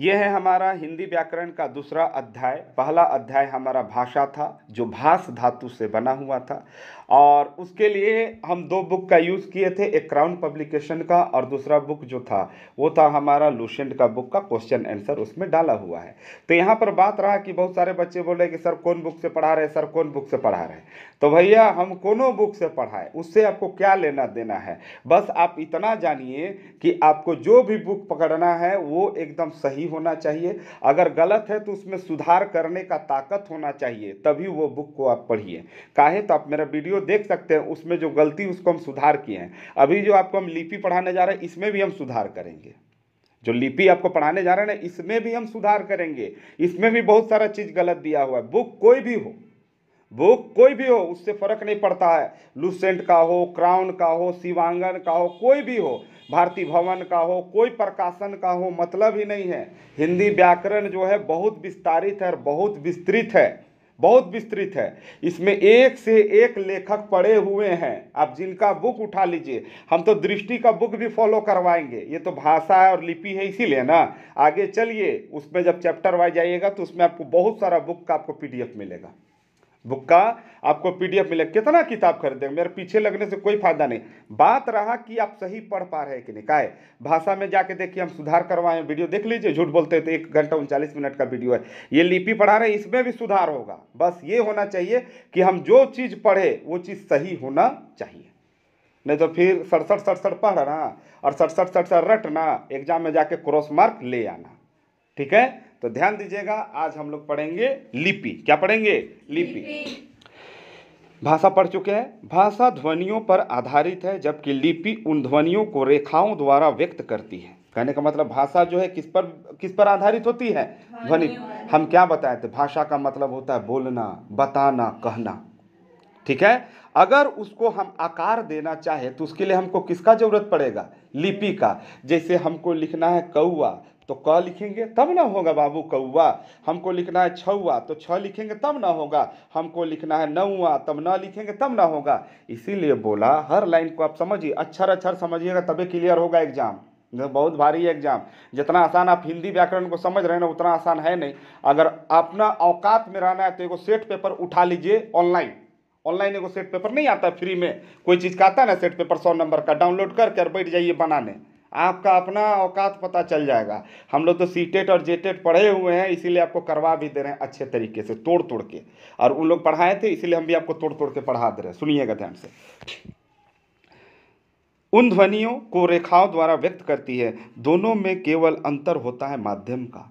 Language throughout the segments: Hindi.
यह है हमारा हिंदी व्याकरण का दूसरा अध्याय पहला अध्याय हमारा भाषा था जो भाष धातु से बना हुआ था और उसके लिए हम दो बुक का यूज़ किए थे एक क्राउन पब्लिकेशन का और दूसरा बुक जो था वो था हमारा लूशेंट का बुक का क्वेश्चन आंसर उसमें डाला हुआ है तो यहाँ पर बात रहा कि बहुत सारे बच्चे बोले कि सर कौन बुक से पढ़ा रहे सर कौन बुक से पढ़ा रहे तो भैया हम कौनों बुक से पढ़ाए उससे आपको क्या लेना देना है बस आप इतना जानिए कि आपको जो भी बुक पकड़ना है वो एकदम सही सही होना चाहिए अगर गलत है तो उसमें सुधार करने का ताकत होना चाहिए तभी वो बुक को आप पढ़िए काहे तो आप मेरा वीडियो देख सकते हैं उसमें जो गलती उसको हम सुधार किए हैं अभी जो आपको हम लिपि पढ़ाने जा रहे हैं इसमें भी हम सुधार करेंगे जो लिपि आपको पढ़ाने जा रहे हैं ना इसमें भी हम सुधार करेंगे इसमें भी बहुत सारा चीज़ गलत दिया हुआ है बुक कोई भी हो वो कोई भी हो उससे फर्क नहीं पड़ता है लूसेंट का हो क्राउन का हो शिवांगन का हो कोई भी हो भारती भवन का हो कोई प्रकाशन का हो मतलब ही नहीं है हिंदी व्याकरण जो है बहुत विस्तारित है और बहुत विस्तृत है बहुत विस्तृत है इसमें एक से एक लेखक पढ़े हुए हैं आप जिनका बुक उठा लीजिए हम तो दृष्टि का बुक भी फॉलो करवाएंगे ये तो भाषा है और लिपि है इसीलिए ना आगे चलिए उसमें जब चैप्टर वाइज आइएगा तो उसमें आपको बहुत सारा बुक का आपको पीडीएफ मिलेगा बुक का आपको पीडीएफ मिले कितना किताब खरीदेंगे मेरे पीछे लगने से कोई फायदा नहीं बात रहा कि आप सही पढ़ पा रहे कि नहीं काय भाषा में जाके देखिए हम सुधार करवाए वीडियो देख लीजिए झूठ बोलते हैं तो एक घंटा उनचालीस मिनट का वीडियो है ये लिपि पढ़ा रहे इसमें भी सुधार होगा बस ये होना चाहिए कि हम जो चीज़ पढ़े वो चीज़ सही होना चाहिए नहीं तो फिर सड़सठ सड़सठ पढ़ना और सड़सठ सड़सठ रटना एग्जाम में जाके क्रॉस मार्क ले आना ठीक है तो ध्यान दीजिएगा आज हम लोग पढ़ेंगे लिपि क्या पढ़ेंगे लिपि, भाषा पढ़ चुके हैं भाषा ध्वनियों पर आधारित है जबकि लिपि उन ध्वनियों को रेखाओं द्वारा व्यक्त करती है कहने का मतलब भाषा जो है किस पर किस पर आधारित होती है ध्वनि हम क्या बताए थे भाषा का मतलब होता है बोलना बताना कहना ठीक है अगर उसको हम आकार देना चाहे तो उसके लिए हमको किसका जरूरत पड़ेगा लिपि का जैसे हमको लिखना है कौआ तो क लिखेंगे तब ना होगा बाबू कौआ हमको लिखना है छुआ तो छ लिखेंगे तब ना होगा हमको लिखना है नौआ तब ना लिखेंगे तब ना होगा इसीलिए बोला हर लाइन को आप समझिए अक्षर अक्षर समझिएगा तभी क्लियर होगा एग्जाम बहुत भारी एग्जाम जितना आसान आप हिंदी व्याकरण को समझ रहे हैं ना उतना आसान है नहीं अगर अपना औकात में रहना है तो एगो सेट पेपर उठा लीजिए ऑनलाइन ऑनलाइन एगो सेट पेपर नहीं आता फ्री में कोई चीज़ का आता है ना सेट पेपर सौ नंबर का डाउनलोड करके और बैठ जाइए बनाने आपका अपना औकात पता चल जाएगा हम लोग तो सी और जे पढ़े हुए हैं इसीलिए आपको करवा भी दे रहे हैं अच्छे तरीके से तोड़ तोड़ के और उन लोग पढ़ाए थे इसीलिए हम भी आपको तोड़ तोड़ के पढ़ा दे रहे हैं सुनिएगा ध्यान से उन ध्वनियों को रेखाओं द्वारा व्यक्त करती है दोनों में केवल अंतर होता है माध्यम का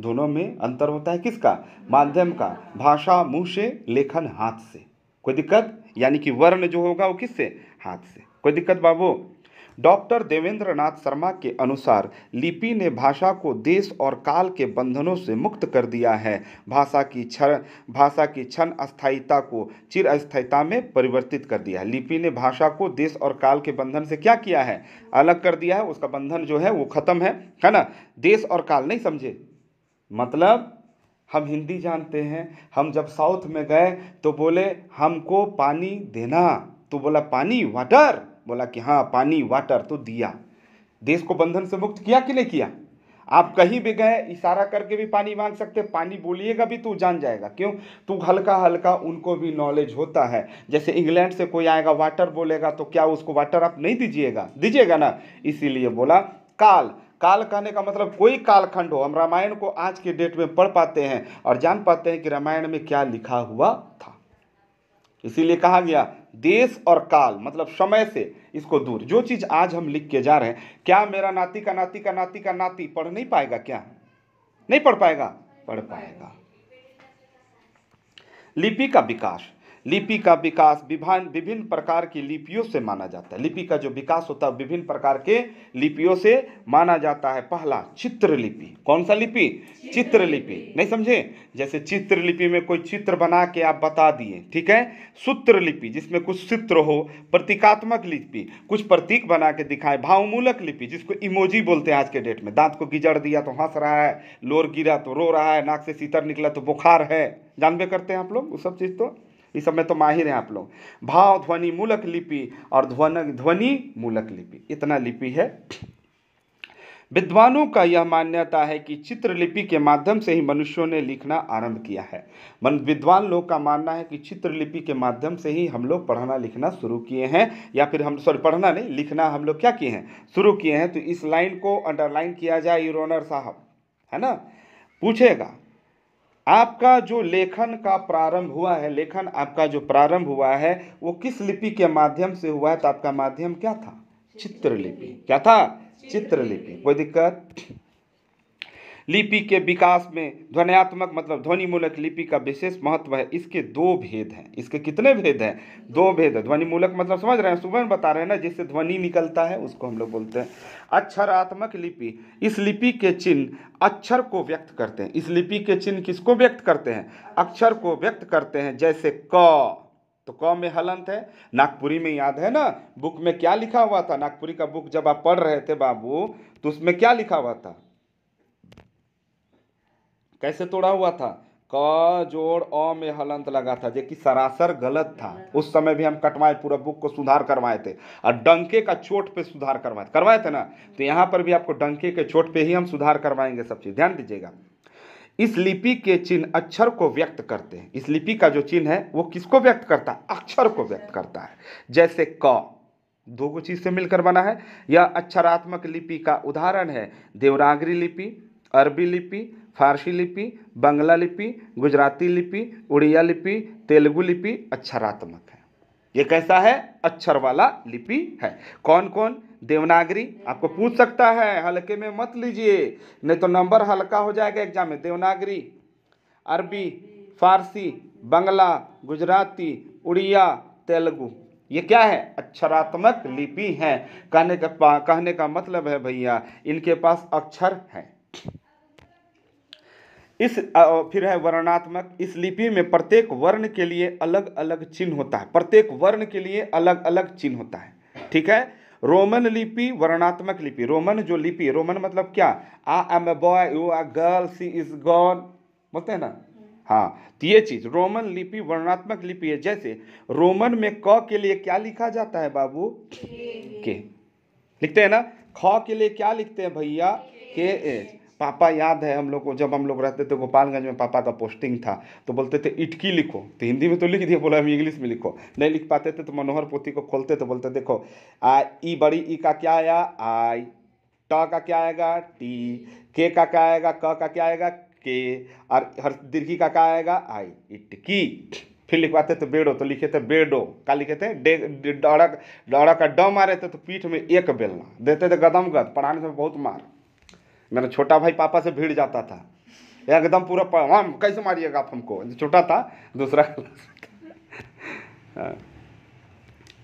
दोनों में अंतर होता है किसका माध्यम का भाषा मुँह से लेखन हाथ से कोई दिक्कत यानी कि वर्ण जो होगा वो किससे हाथ से कोई दिक्कत बाबू डॉक्टर देवेंद्र नाथ शर्मा के अनुसार लिपि ने भाषा को देश और काल के बंधनों से मुक्त कर दिया है भाषा की क्षण भाषा की क्षण अस्थायीता को चिर अस्थायीता में परिवर्तित कर दिया है लिपि ने भाषा को देश और काल के बंधन से क्या किया है अलग कर दिया है उसका बंधन जो है वो ख़त्म है है ना देश और काल नहीं समझे मतलब हम हिंदी जानते हैं हम जब साउथ में गए तो बोले हमको पानी देना तो बोला पानी वाटर बोला कि हाँ पानी वाटर तो दिया देश को बंधन से मुक्त किया कि नहीं किया आप कहीं भी गए इशारा करके भी पानी मांग सकते पानी बोलिएगा भी तू तो जान जाएगा क्यों तू तो हल्का हल्का उनको भी नॉलेज होता है जैसे इंग्लैंड से कोई आएगा वाटर बोलेगा तो क्या उसको वाटर आप नहीं दीजिएगा दीजिएगा ना इसीलिए बोला काल काल कहने का मतलब कोई कालखंड हो हम रामायण को आज के डेट में पढ़ पाते हैं और जान पाते हैं कि रामायण में क्या लिखा हुआ था इसीलिए कहा गया देश और काल मतलब समय से इसको दूर जो चीज़ आज हम लिख के जा रहे हैं क्या मेरा नाती का नाती का नाती का नाती पढ़ नहीं पाएगा क्या नहीं पढ़ पाएगा पढ़ पाएगा लिपि का विकास लिपि का विकास विभान विभिन्न प्रकार की लिपियों से माना जाता है लिपि का जो विकास होता है विभिन्न प्रकार के लिपियों से माना जाता है पहला चित्रलिपि कौन सा लिपि चित्रलिपि नहीं समझे जैसे चित्रलिपि में कोई चित्र बना के आप बता दिए ठीक है सूत्रलिपि जिसमें कुछ चित्र हो प्रतीकात्मक लिपि कुछ प्रतीक बना के दिखाए भावमूलक लिपि जिसको इमोजी बोलते हैं आज के डेट में दांत को गिजड़ दिया तो हंस रहा है लोर गिरा तो रो रहा है नाक से सीतर निकला तो बुखार है जानबे करते हैं आप लोग वो सब चीज़ तो इस सब में तो माहिर हैं आप लोग भाव ध्वनि मूलक लिपि और ध्वन ध्वनि मूलक लिपि इतना लिपि है विद्वानों का यह मान्यता है कि चित्रलिपि के माध्यम से ही मनुष्यों ने लिखना आरंभ किया है विद्वान लोग का मानना है कि चित्रलिपि के माध्यम से ही हम लोग पढ़ना लिखना शुरू किए हैं या फिर हम सॉरी पढ़ना नहीं लिखना हम लोग क्या किए हैं शुरू किए हैं तो इस लाइन को अंडरलाइन किया जाए यूरोनर साहब है ना पूछेगा आपका जो लेखन का प्रारंभ हुआ है लेखन आपका जो प्रारंभ हुआ है वो किस लिपि के माध्यम से हुआ है तो आपका माध्यम क्या था चित्रलिपि क्या था चित्रलिपि कोई दिक्कत लिपि के विकास में ध्वनियात्मक मतलब ध्वनिमूलक लिपि का विशेष महत्व है इसके दो भेद हैं इसके कितने भेद हैं दो भेद है ध्वनिमूलक मतलब समझ रहे हैं सुबह बता रहे हैं ना जिससे ध्वनि निकलता है उसको हम लोग बोलते हैं अक्षरात्मक लिपि इस लिपि के चिन्ह अक्षर को व्यक्त करते हैं इस लिपि के चिन्ह किसको व्यक्त करते हैं अक्षर को व्यक्त करते हैं जैसे क तो क में हलंत है नागपुरी में याद है ना बुक में क्या लिखा हुआ था नागपुरी का बुक जब आप पढ़ रहे थे बाबू तो उसमें क्या लिखा हुआ था कैसे तोड़ा हुआ था क जोड़ अ में हलंत लगा था जबकि सरासर गलत था हाँ। उस समय भी हम कटवाए पूरा बुक को सुधार करवाए थे और डंके का चोट पे सुधार करवाए करवाए थे ना तो यहाँ पर भी आपको डंके के चोट पे ही हम सुधार करवाएंगे सब चीज़ ध्यान दीजिएगा इस लिपि के चिन्ह अक्षर को व्यक्त करते हैं इस लिपि का जो चिन्ह है वो किसको व्यक्त करता है अक्षर को व्यक्त करता है जैसे क दो को चीज़ से मिलकर बना है यह अक्षरात्मक लिपि का उदाहरण है देवनागरी लिपि अरबी लिपि फारसी लिपि बंगला लिपि गुजराती लिपि उड़िया लिपि तेलुगु लिपि अक्षरात्मक है ये कैसा है अक्षर वाला लिपि है कौन कौन देवनागरी आपको पूछ सकता है हल्के में मत लीजिए नहीं तो नंबर हल्का हो जाएगा एग्जाम में देवनागरी अरबी फारसी बंगला गुजराती उड़िया तेलुगु ये क्या है अक्षरात्मक लिपि है कहने का कहने का मतलब है भैया इनके पास अक्षर हैं इस फिर है वर्णात्मक इस लिपि में प्रत्येक वर्ण के लिए अलग अलग चिन्ह होता है प्रत्येक वर्ण के लिए अलग अलग चिन्ह होता है ठीक है रोमन लिपि वर्णात्मक लिपि रोमन जो लिपि रोमन मतलब क्या I am a boy you are girl she is gone बोलते हैं ना हाँ तो ये चीज रोमन लिपि वर्णात्मक लिपि है जैसे रोमन में क के लिए क्या लिखा जाता है बाबू के लिखते हैं ना ख के लिए क्या लिखते हैं भैया के ए पापा याद है हम लोग को जब हम लोग रहते थे गोपालगंज में पापा का पोस्टिंग था तो बोलते थे इटकी लिखो तो हिंदी में तो लिख दिया बोला हम इंग्लिश में लिखो नहीं लिख पाते थे तो मनोहर पोथी को खोलते तो बोलते देखो आ ई बड़ी ई का क्या आया आई ट का क्या आएगा टी के का क्या आएगा क का क्या आएगा के और हर दीर्घी का क्या आएगा आई इटकी फिर लिखवाते थे बेड़ो तो लिखे थे बेडो का लिखे थे डड़ा डड़ा का ड मारे थे तो पीठ में एक बेलना देते थे गदम गद पढ़ाने से बहुत मार मेरा छोटा भाई पापा से भीड़ जाता था एकदम पूरा हम हाँ, कैसे मारिएगा आप हमको छोटा था दूसरा हाँ।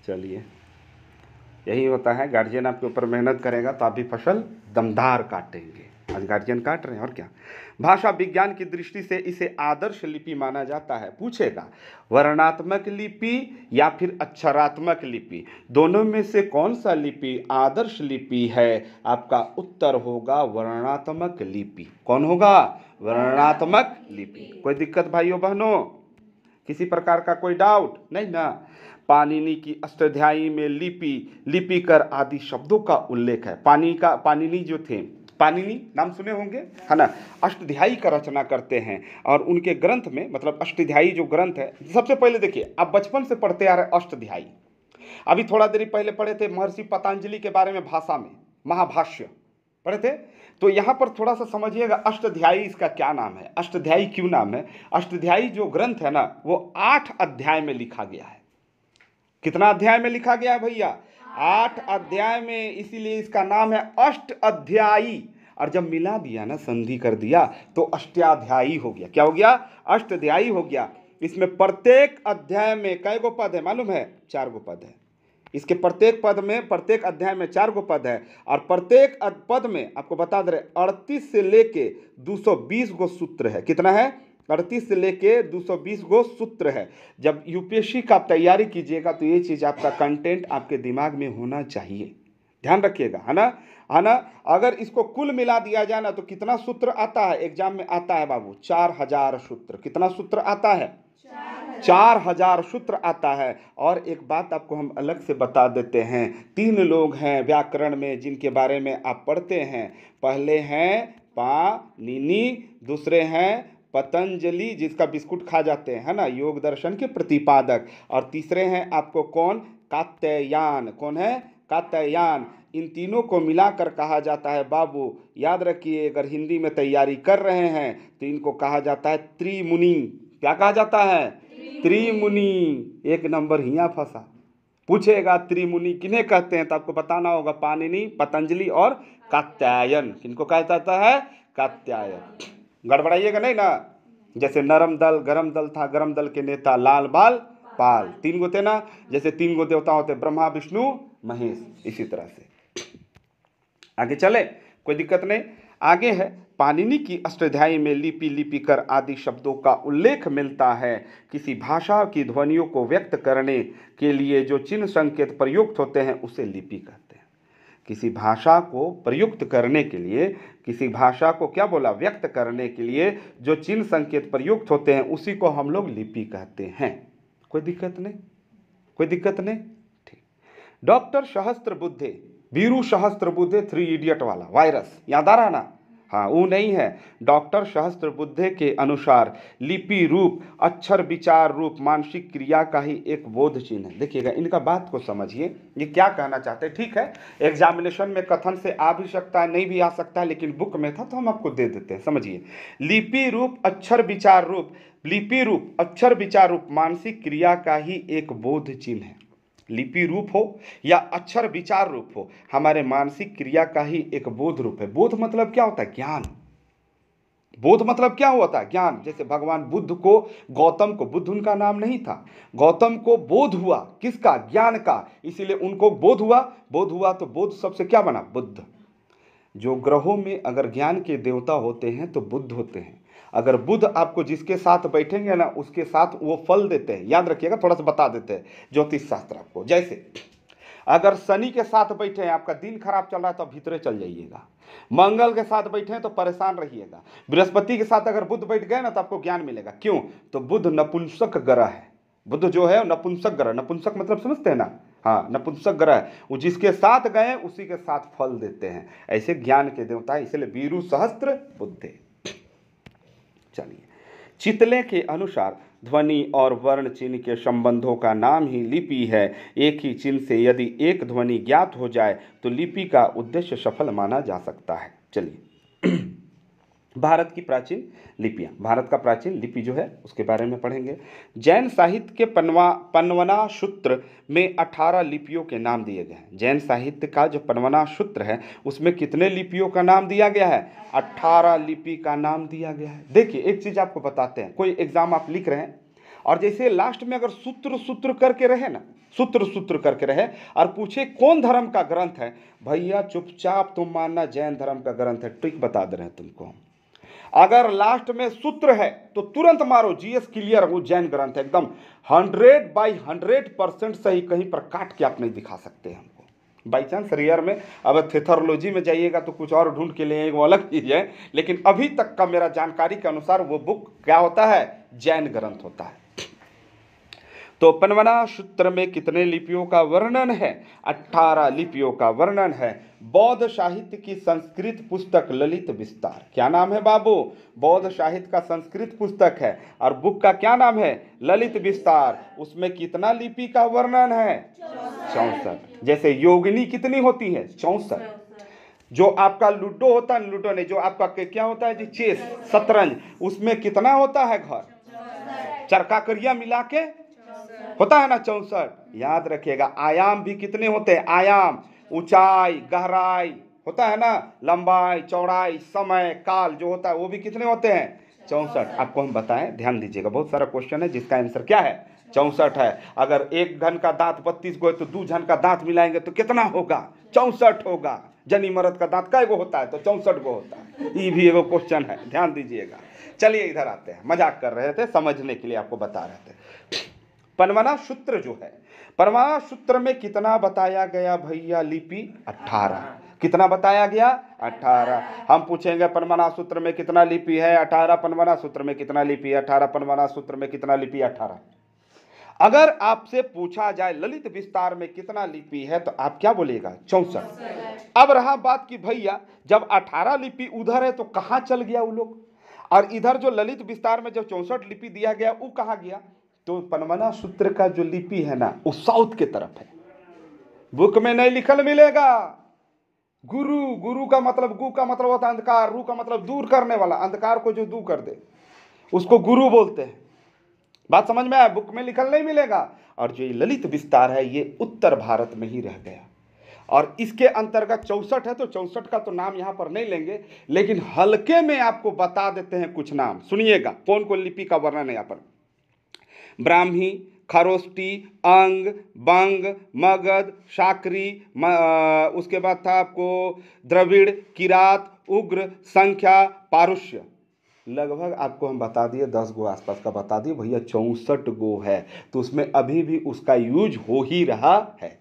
चलिए यही होता है गार्जियन आपके ऊपर मेहनत करेगा तो आप भी फसल दमदार काटेंगे आज गार्जियन काट रहे हैं और क्या भाषा विज्ञान की दृष्टि से इसे आदर्श लिपि माना जाता है पूछेगा वर्णात्मक लिपि या फिर अक्षरात्मक लिपि दोनों में से कौन सा लिपि आदर्श लिपि है आपका उत्तर होगा वर्णात्मक लिपि कौन होगा वर्णात्मक लिपि कोई दिक्कत भाइयों बहनों किसी प्रकार का कोई डाउट नहीं ना पानिनी की अष्टाध्यायी में लिपि लिपिकर आदि शब्दों का उल्लेख है पानी का पानिनी जो थे पानिनी नाम सुने होंगे है हाँ ना अष्टाध्यायी का रचना करते हैं और उनके ग्रंथ में मतलब अष्टाध्यायी जो ग्रंथ है सबसे पहले देखिए आप बचपन से पढ़ते आ रहे अष्टाध्यायी अभी थोड़ा देरी पहले पढ़े थे महर्षि पतंजलि के बारे में भाषा में महाभाष्य पढ़े थे तो यहाँ पर थोड़ा सा समझिएगा अष्टाध्यायी इसका क्या नाम है अष्टाध्यायी क्यों नाम है अष्टाध्यायी जो ग्रंथ है ना वो आठ अध्याय में लिखा गया है कितना अध्याय में लिखा गया है भैया आठ अध्याय में इसीलिए इसका नाम है अष्ट अध्यायी और जब मिला दिया ना संधि कर दिया तो अष्टाध्यायी हो गया क्या हो गया अष्टाध्यायी हो गया इसमें प्रत्येक अध्याय में कई गो पद है मालूम है चार गो पद है इसके प्रत्येक पद में प्रत्येक अध्याय में चार गो पद है और प्रत्येक पद में आपको बता दे रहे अड़तीस से लेके 220 गो सूत्र है कितना है अड़तीस से लेके 220 गो सूत्र है जब यूपीएससी का आप तैयारी कीजिएगा तो ये चीज़ आपका कंटेंट आपके दिमाग में होना चाहिए ध्यान रखिएगा है ना है ना अगर इसको कुल मिला दिया जाए ना तो कितना सूत्र आता है एग्जाम में आता है बाबू चार हजार सूत्र कितना सूत्र आता है चार हजार सूत्र आता है और एक बात आपको हम अलग से बता देते हैं तीन लोग हैं व्याकरण में जिनके बारे में आप पढ़ते हैं पहले हैं पा नीनी दूसरे हैं पतंजलि जिसका बिस्कुट खा जाते हैं है ना योग दर्शन के प्रतिपादक और तीसरे हैं आपको कौन कात्यायन कौन है कात्यायन इन तीनों को मिलाकर कहा जाता है बाबू याद रखिए अगर हिंदी में तैयारी कर रहे हैं तो इनको कहा जाता है त्रिमुनि क्या कहा जाता है त्रिमुनि एक नंबर हिया फंसा पूछेगा त्रिमुनि किन्हें कहते हैं तो आपको बताना होगा पानिनी पतंजलि और कात्यायन किनको कहा जाता है कात्यायन गड़बड़ाइएगा नहीं ना जैसे नरम दल गरम दल था गरम दल के नेता लाल बाल पाल तीन गो थे ना जैसे तीन गो देवता होते ब्रह्मा विष्णु महेश इसी तरह से आगे चले कोई दिक्कत नहीं आगे है पाणिनि की अष्टाध्यायी में लिपि लिपिकर आदि शब्दों का उल्लेख मिलता है किसी भाषा की ध्वनियों को व्यक्त करने के लिए जो चिन्ह संकेत प्रयुक्त होते हैं उसे लिपि किसी भाषा को प्रयुक्त करने के लिए किसी भाषा को क्या बोला व्यक्त करने के लिए जो चिन्ह संकेत प्रयुक्त होते हैं उसी को हम लोग लिपि कहते हैं कोई दिक्कत नहीं कोई दिक्कत नहीं ठीक डॉक्टर सहस्त्र बुद्धे वीरू सहस्त्र बुद्धे थ्री इडियट वाला वायरस याद आ रहा ना हाँ वो नहीं है डॉक्टर सहस्त्र बुद्धे के अनुसार लिपि रूप अक्षर विचार रूप मानसिक क्रिया का ही एक बोध चिन्ह है देखिएगा इनका बात को समझिए ये क्या कहना चाहते हैं ठीक है एग्जामिनेशन में कथन से आ भी सकता है नहीं भी आ सकता है लेकिन बुक में था तो हम आपको दे देते हैं समझिए लिपि रूप अक्षर विचार रूप लिपि रूप अक्षर विचार रूप मानसिक क्रिया का ही एक बोध चिन्ह है लिपि रूप हो या अक्षर विचार रूप हो हमारे मानसिक क्रिया का ही एक बोध रूप है बोध मतलब क्या होता है ज्ञान बोध मतलब क्या होता है ज्ञान जैसे भगवान बुद्ध को गौतम को बुद्ध उनका नाम नहीं था गौतम को बोध हुआ किसका ज्ञान का इसीलिए उनको बोध हुआ बोध हुआ तो बोध सबसे क्या बना बुद्ध जो ग्रहों में अगर ज्ञान के देवता होते हैं तो बुद्ध होते हैं अगर बुद्ध आपको जिसके साथ बैठेंगे ना उसके साथ वो फल देते हैं याद रखिएगा थोड़ा सा बता देते हैं ज्योतिष शास्त्र आपको जैसे अगर शनि के साथ बैठे हैं आपका दिन खराब चल रहा है तो भीतरे चल जाइएगा मंगल के साथ बैठे हैं तो परेशान रहिएगा बृहस्पति के साथ अगर बुद्ध बैठ गए ना तो आपको ज्ञान मिलेगा क्यों तो बुद्ध नपुंसक ग्रह है बुद्ध जो है नपुंसक ग्रह नपुंसक मतलब समझते हैं ना हाँ नपुंसक ग्रह वो जिसके साथ गए उसी के साथ फल देते हैं ऐसे ज्ञान के देवता है इसलिए वीरु सहस्त्र बुद्धे चलिए चितले के अनुसार ध्वनि और वर्ण चिन्ह के संबंधों का नाम ही लिपि है एक ही चिन्ह से यदि एक ध्वनि ज्ञात हो जाए तो लिपि का उद्देश्य सफल माना जा सकता है चलिए भारत की प्राचीन लिपियाँ भारत का प्राचीन लिपि जो है उसके बारे में पढ़ेंगे जैन साहित्य के पनवा पनवना सूत्र में अठारह लिपियों के नाम दिए गए हैं जैन साहित्य का जो पनवना सूत्र है उसमें कितने लिपियों का नाम दिया गया है अट्ठारह लिपि का नाम दिया गया है देखिए एक चीज़ आपको बताते हैं कोई एग्ज़ाम आप लिख रहे हैं और जैसे लास्ट में अगर सूत्र सूत्र करके रहे ना सूत्र सूत्र करके रहे और पूछे कौन धर्म का ग्रंथ है भैया चुपचाप तुम मानना जैन धर्म का ग्रंथ है ट्रिक बता दे रहे हैं तुमको हम अगर लास्ट में सूत्र है तो तुरंत मारो जीएस क्लियर वो जैन ग्रंथ एकदम हंड्रेड बाई हंड्रेड परसेंट सही कहीं पर काट के आप नहीं दिखा सकते हमको बाई चांस रियर में अब थेथरोलॉजी में जाइएगा तो कुछ और ढूंढ के लिए वो अलग चीज है लेकिन अभी तक का मेरा जानकारी के अनुसार वो बुक क्या होता है जैन ग्रंथ होता है तो पनवना सूत्र में कितने लिपियों का वर्णन है अट्ठारह लिपियों का वर्णन है बौद्ध साहित्य की संस्कृत पुस्तक ललित विस्तार क्या नाम है बाबू बौद्ध साहित्य का संस्कृत पुस्तक है और बुक का क्या नाम है ललित विस्तार उसमें कितना लिपि का वर्णन है चौंसठ जैसे योगिनी कितनी होती है चौंसठ जो आपका लूडो होता है लूडो नहीं जो आपका क्या होता है जी चेस शतरंज उसमें कितना होता है घर चरका करिया मिला के होता है ना चौंसठ याद रखिएगा आयाम भी कितने होते हैं आयाम ऊंचाई गहराई होता है ना लंबाई चौड़ाई समय काल जो होता है वो भी कितने होते हैं चौंसठ आपको हम बताएं ध्यान दीजिएगा बहुत सारा क्वेश्चन है जिसका आंसर क्या है चौंसठ है अगर एक घन का दांत बत्तीस गो है तो दो घन का दांत मिलाएंगे तो कितना होगा चौंसठ होगा जनी मरद का दांत कई गो होता है तो चौंसठ गो होता है ये भी एगो क्वेश्चन है ध्यान दीजिएगा चलिए इधर आते हैं मजाक कर रहे थे समझने के लिए आपको बता रहे थे पनवना सूत्र जो है पनवना सूत्र में कितना बताया गया भैया लिपि अठारह कितना बताया गया अठारह हम पूछेंगे पनमना सूत्र में कितना लिपि है अठारह पनमना सूत्र में कितना लिपि है अठारह पनमना सूत्र में कितना लिपि अठारह अगर आपसे पूछा जाए ललित विस्तार में कितना लिपि है तो आप क्या बोलेगा चौसठ अब रहा बात की भैया जब अठारह लिपि उधर है तो कहाँ चल गया वो लोग और इधर जो ललित विस्तार में जो चौसठ लिपि दिया गया वो कहाँ गया तो पनमना सूत्र का जो लिपि है ना वो साउथ के तरफ है बुक में नहीं लिखल मिलेगा गुरु गुरु का मतलब गु का मतलब होता है अंधकार रू का मतलब दूर करने वाला अंधकार को जो दूर कर दे उसको गुरु बोलते हैं बात समझ में आया बुक में लिखल नहीं मिलेगा और जो ये ललित विस्तार है ये उत्तर भारत में ही रह गया और इसके अंतर्गत चौसठ है तो चौसठ का तो नाम यहाँ पर नहीं लेंगे लेकिन हल्के में आपको बता देते हैं कुछ नाम सुनिएगा कौन कौन लिपि का वर्णन है यहाँ पर ब्राह्मी खरोष्टी अंग बंग मगध शाकरी म, आ, उसके बाद था आपको द्रविड़ किरात उग्र संख्या पारुष्य लगभग आपको हम बता दिए दस गो आसपास का बता दिए भैया चौंसठ गो है तो उसमें अभी भी उसका यूज हो ही रहा है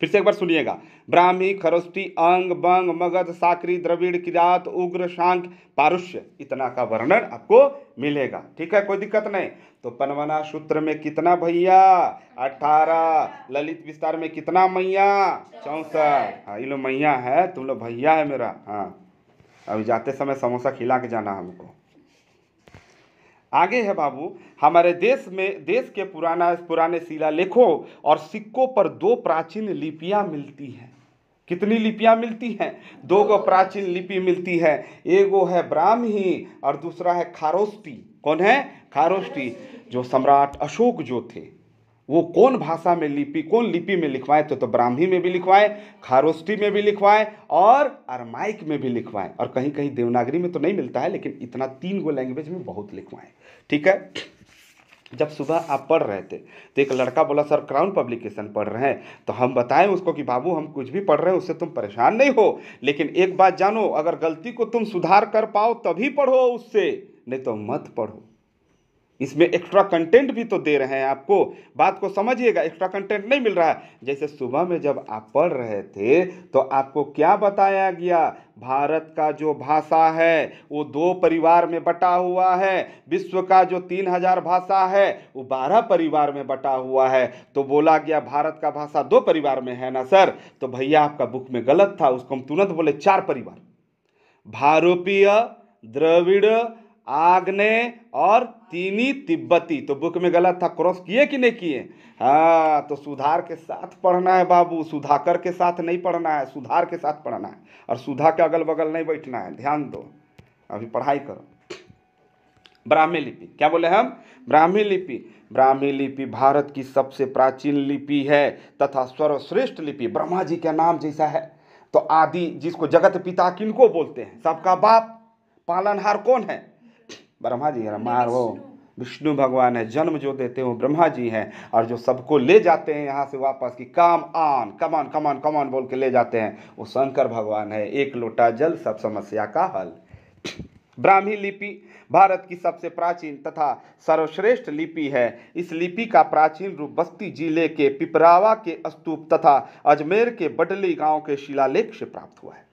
फिर से एक बार सुनिएगा ब्राह्मी खरस्ती अंग बंग मगध साकरी द्रविड़ किरात उग्र शांक पारुष्य इतना का वर्णन आपको मिलेगा ठीक है कोई दिक्कत नहीं तो पनवना सूत्र में कितना भैया अठारह ललित विस्तार में कितना मैया चौसठ हाँ ये लोग मैया है तुम लोग भैया है मेरा हाँ अभी जाते समय समोसा खिला के जाना हमको आगे है बाबू हमारे देश में देश के पुराना पुराने शिलालेखों और सिक्कों पर दो प्राचीन लिपियां मिलती हैं कितनी लिपियाँ मिलती हैं दो गो प्राचीन लिपि मिलती है एगो है ब्राह्मी और दूसरा है खारोस्टी कौन है खारोस्टी जो सम्राट अशोक जो थे वो कौन भाषा में लिपि कौन लिपि में लिखवाए तो तो ब्राह्मी में भी लिखवाए खारोस्टी में भी लिखवाए और अरमाइक में भी लिखवाए और कहीं कहीं देवनागरी में तो नहीं मिलता है लेकिन इतना तीन गो लैंग्वेज में बहुत लिखवाएं ठीक है जब सुबह आप पढ़ रहे थे तो एक लड़का बोला सर क्राउन पब्लिकेशन पढ़ रहे हैं तो हम बताएं उसको कि बाबू हम कुछ भी पढ़ रहे हैं उससे तुम परेशान नहीं हो लेकिन एक बात जानो अगर गलती को तुम सुधार कर पाओ तभी पढ़ो उससे नहीं तो मत पढ़ो इसमें एक्स्ट्रा कंटेंट भी तो दे रहे हैं आपको बात को समझिएगा एक्स्ट्रा कंटेंट नहीं मिल रहा है जैसे सुबह में जब आप पढ़ रहे थे तो आपको क्या बताया गया भारत का जो भाषा है वो दो परिवार में बटा हुआ है विश्व का जो तीन हजार भाषा है वो बारह परिवार में बटा हुआ है तो बोला गया भारत का भाषा दो परिवार में है ना सर तो भैया आपका बुक में गलत था उसको हम तुरंत बोले चार परिवार भारूपीय द्रविड़ आगने और तीनी तिब्बती तो बुक में गलत था क्रॉस किए कि नहीं किए हाँ तो सुधार के साथ पढ़ना है बाबू सुधाकर के साथ नहीं पढ़ना है सुधार के साथ पढ़ना है और सुधा के अगल बगल नहीं बैठना है ध्यान दो अभी पढ़ाई करो ब्राह्मी लिपि क्या बोले हम ब्राह्मी लिपि ब्राह्मी लिपि भारत की सबसे प्राचीन लिपि है तथा सर्वश्रेष्ठ लिपि ब्रह्मा जी का नाम जैसा है तो आदि जिसको जगत पिता किनको बोलते हैं सबका बाप पालनहार कौन है ब्रह्मा जी है वो विष्णु भगवान है जन्म जो देते हैं वो ब्रह्मा जी हैं और जो सबको ले जाते हैं यहाँ से वापस कि काम आन कमान कमान कमान बोल के ले जाते हैं वो शंकर भगवान है एक लोटा जल सब समस्या का हल ब्राह्मी लिपि भारत की सबसे प्राचीन तथा सर्वश्रेष्ठ लिपि है इस लिपि का प्राचीन रूप बस्ती जिले के पिपरावा के स्तूप तथा अजमेर के बडली गांव के शिलालेख से प्राप्त हुआ है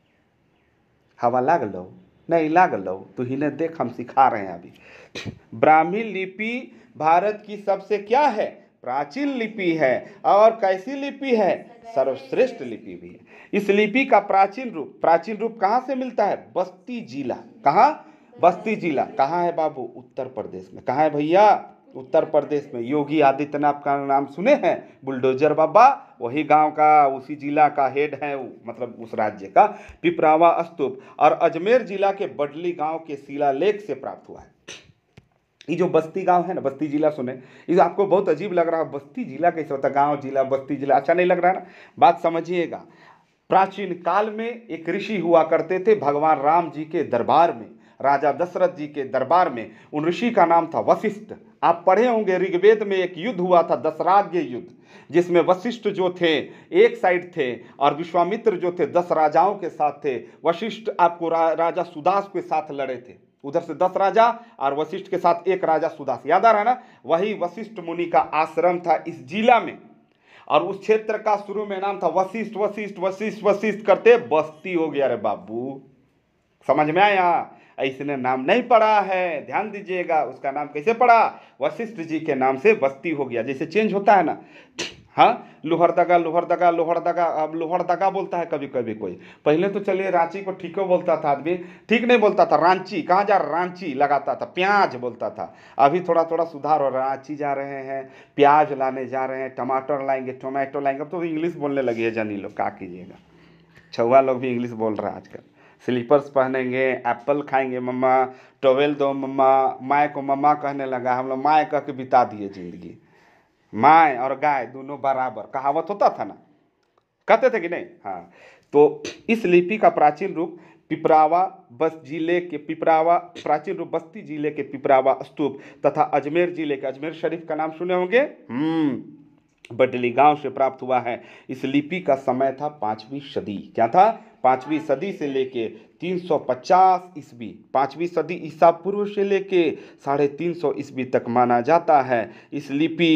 हवा लाग लो नहीं लाग लो तो ही देख हम सिखा रहे हैं अभी ब्राह्मी लिपि भारत की सबसे क्या है प्राचीन लिपि है और कैसी लिपि है सर्वश्रेष्ठ लिपि भी है इस लिपि का प्राचीन रूप प्राचीन रूप कहाँ से मिलता है बस्ती जिला कहाँ बस्ती जिला कहाँ है बाबू उत्तर प्रदेश में कहाँ है भैया उत्तर प्रदेश में योगी आदित्यनाथ का नाम सुने हैं बुलडोजर बाबा वही गांव का उसी जिला का हेड है मतलब उस राज्य का पिपरावा स्तूप और अजमेर जिला के बडली गांव के शिला लेख से प्राप्त हुआ है ये जो बस्ती गांव है ना बस्ती जिला सुने ये आपको बहुत अजीब लग रहा है बस्ती जिला कैसे होता गाँव जिला बस्ती जिला अच्छा नहीं लग रहा है ना बात समझिएगा प्राचीन काल में एक ऋषि हुआ करते थे भगवान राम जी के दरबार में राजा दशरथ जी के दरबार में उन ऋषि का नाम था वशिष्ठ आप पढ़े होंगे ऋग्वेद में एक युद्ध हुआ था दसराज्य युद्ध जिसमें वशिष्ठ जो थे एक साइड थे और विश्वामित्र जो थे दस राजाओं के साथ थे वशिष्ठ आपको रा, राजा सुदास के साथ लड़े थे उधर से दस राजा और वशिष्ठ के साथ एक राजा सुदास याद आ रहा है ना वही वशिष्ठ मुनि का आश्रम था इस जिला में और उस क्षेत्र का शुरू में नाम था वशिष्ठ वशिष्ठ वशिष्ठ वशिष्ठ करते बस्ती हो गया अरे बाबू समझ में आया ऐसने नाम नहीं पड़ा है ध्यान दीजिएगा उसका नाम कैसे पड़ा वशिष्ठ जी के नाम से बस्ती हो गया जैसे चेंज होता है ना हाँ लोहरदगा लोहरदगा लोहरदगा अब लोहरदगा बोलता है कभी कभी कोई पहले तो चलिए रांची को ठीको बोलता था आदमी ठीक नहीं बोलता था रांची कहाँ जा रहा रांची लगाता था प्याज बोलता था अभी थोड़ा थोड़ा सुधार हो रहा रांची जा रहे हैं प्याज लाने जा रहे हैं टमाटर लाएंगे टोमेटो लाएंगे अब तो इंग्लिश बोलने लगी है जानी लोग क्या कीजिएगा छुआ लोग भी इंग्लिश बोल रहे हैं आजकल स्लीपर्स पहनेंगे एप्पल खाएंगे मम्मा टॉवेल दो मम्मा माए को मम्मा कहने लगा हम लोग माए कह के बिता दिए जिंदगी माए और गाय दोनों बराबर कहावत होता था ना कहते थे कि नहीं हाँ तो इस लिपि का प्राचीन रूप पिपरावा बस जिले के पिपरावा प्राचीन रूप बस्ती जिले के पिपरावा स्तूप तथा अजमेर जिले के अजमेर शरीफ का नाम सुने होंगे हम्म। बडली गांव से प्राप्त हुआ है इस लिपि का समय था पांचवी सदी क्या था पाँचवीं सदी से लेके 350 ईस्वी पाँचवीं सदी ईसा पूर्व से लेके साढ़े तीन सौ ईस्वी तक माना जाता है इस लिपि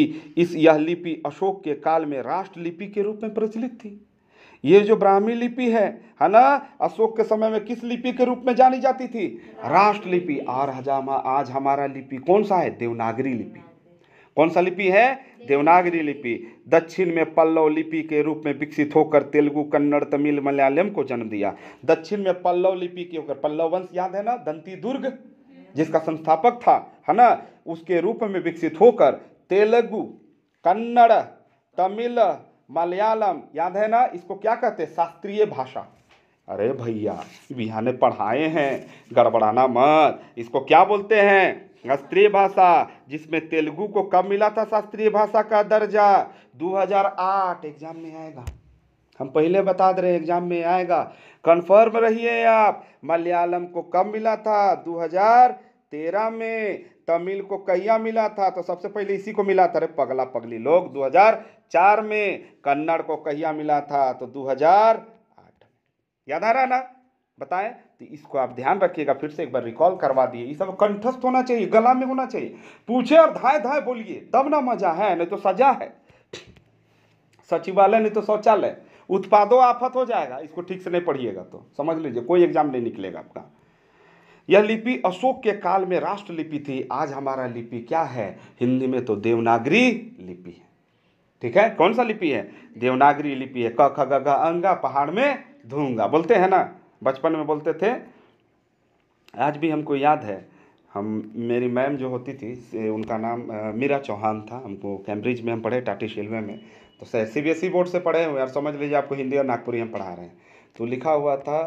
इस यह लिपि अशोक के काल में राष्ट्र लिपि के रूप में प्रचलित थी ये जो ब्राह्मी लिपि है है ना अशोक के समय में किस लिपि के रूप में जानी जाती थी राष्ट्र लिपि हजामा आज हमारा लिपि कौन सा है देवनागरी लिपि कौन सा लिपि है देवनागरी लिपि दक्षिण में पल्लव लिपि के रूप में विकसित होकर तेलुगु कन्नड़ तमिल मलयालम को जन्म दिया दक्षिण में पल्लव लिपि के होकर पल्लव वंश याद है ना दंती दुर्ग जिसका संस्थापक था है ना उसके रूप में विकसित होकर तेलुगु कन्नड़ तमिल मलयालम याद है ना इसको क्या कहते हैं शास्त्रीय भाषा अरे भैया बिहार ने पढ़ाए हैं गड़बड़ाना मत इसको क्या बोलते हैं शास्त्रीय भाषा जिसमें तेलुगु को कब मिला था शास्त्रीय भाषा का दर्जा 2008 एग्जाम में आएगा हम पहले बता दे रहे एग्जाम में आएगा कंफर्म रहिए आप मलयालम को कब मिला था 2013 में तमिल को कैया मिला था तो सबसे पहले इसी को मिला था अरे पगला पगली लोग 2004 में कन्नड़ को कहिया मिला था तो 2008 याद आ रहा ना बताएं तो इसको आप ध्यान रखिएगा फिर से एक बार रिकॉल करवा दिए ये सब कंठस्थ होना चाहिए गला में होना चाहिए पूछे और धाय धाय बोलिए तब ना मजा है नहीं तो सजा है सचिवालय नहीं तो शौचालय उत्पादों आफत हो जाएगा इसको ठीक से नहीं पढ़िएगा तो समझ लीजिए कोई एग्जाम नहीं निकलेगा आपका यह लिपि अशोक के काल में राष्ट्र लिपि थी आज हमारा लिपि क्या है हिंदी में तो देवनागरी लिपि है ठीक है कौन सा लिपि है देवनागरी लिपि है क ख ग अंगा पहाड़ में धूंगा बोलते हैं ना बचपन में बोलते थे आज भी हमको याद है हम मेरी मैम जो होती थी उनका नाम मीरा चौहान था हमको कैम्ब्रिज में हम पढ़े टाटी शिल्वे में तो sir C B S E board से पढ़े हुए और समझ लीजिए आपको हिंदी और नागपुरी हम पढ़ा रहे हैं तो लिखा हुआ था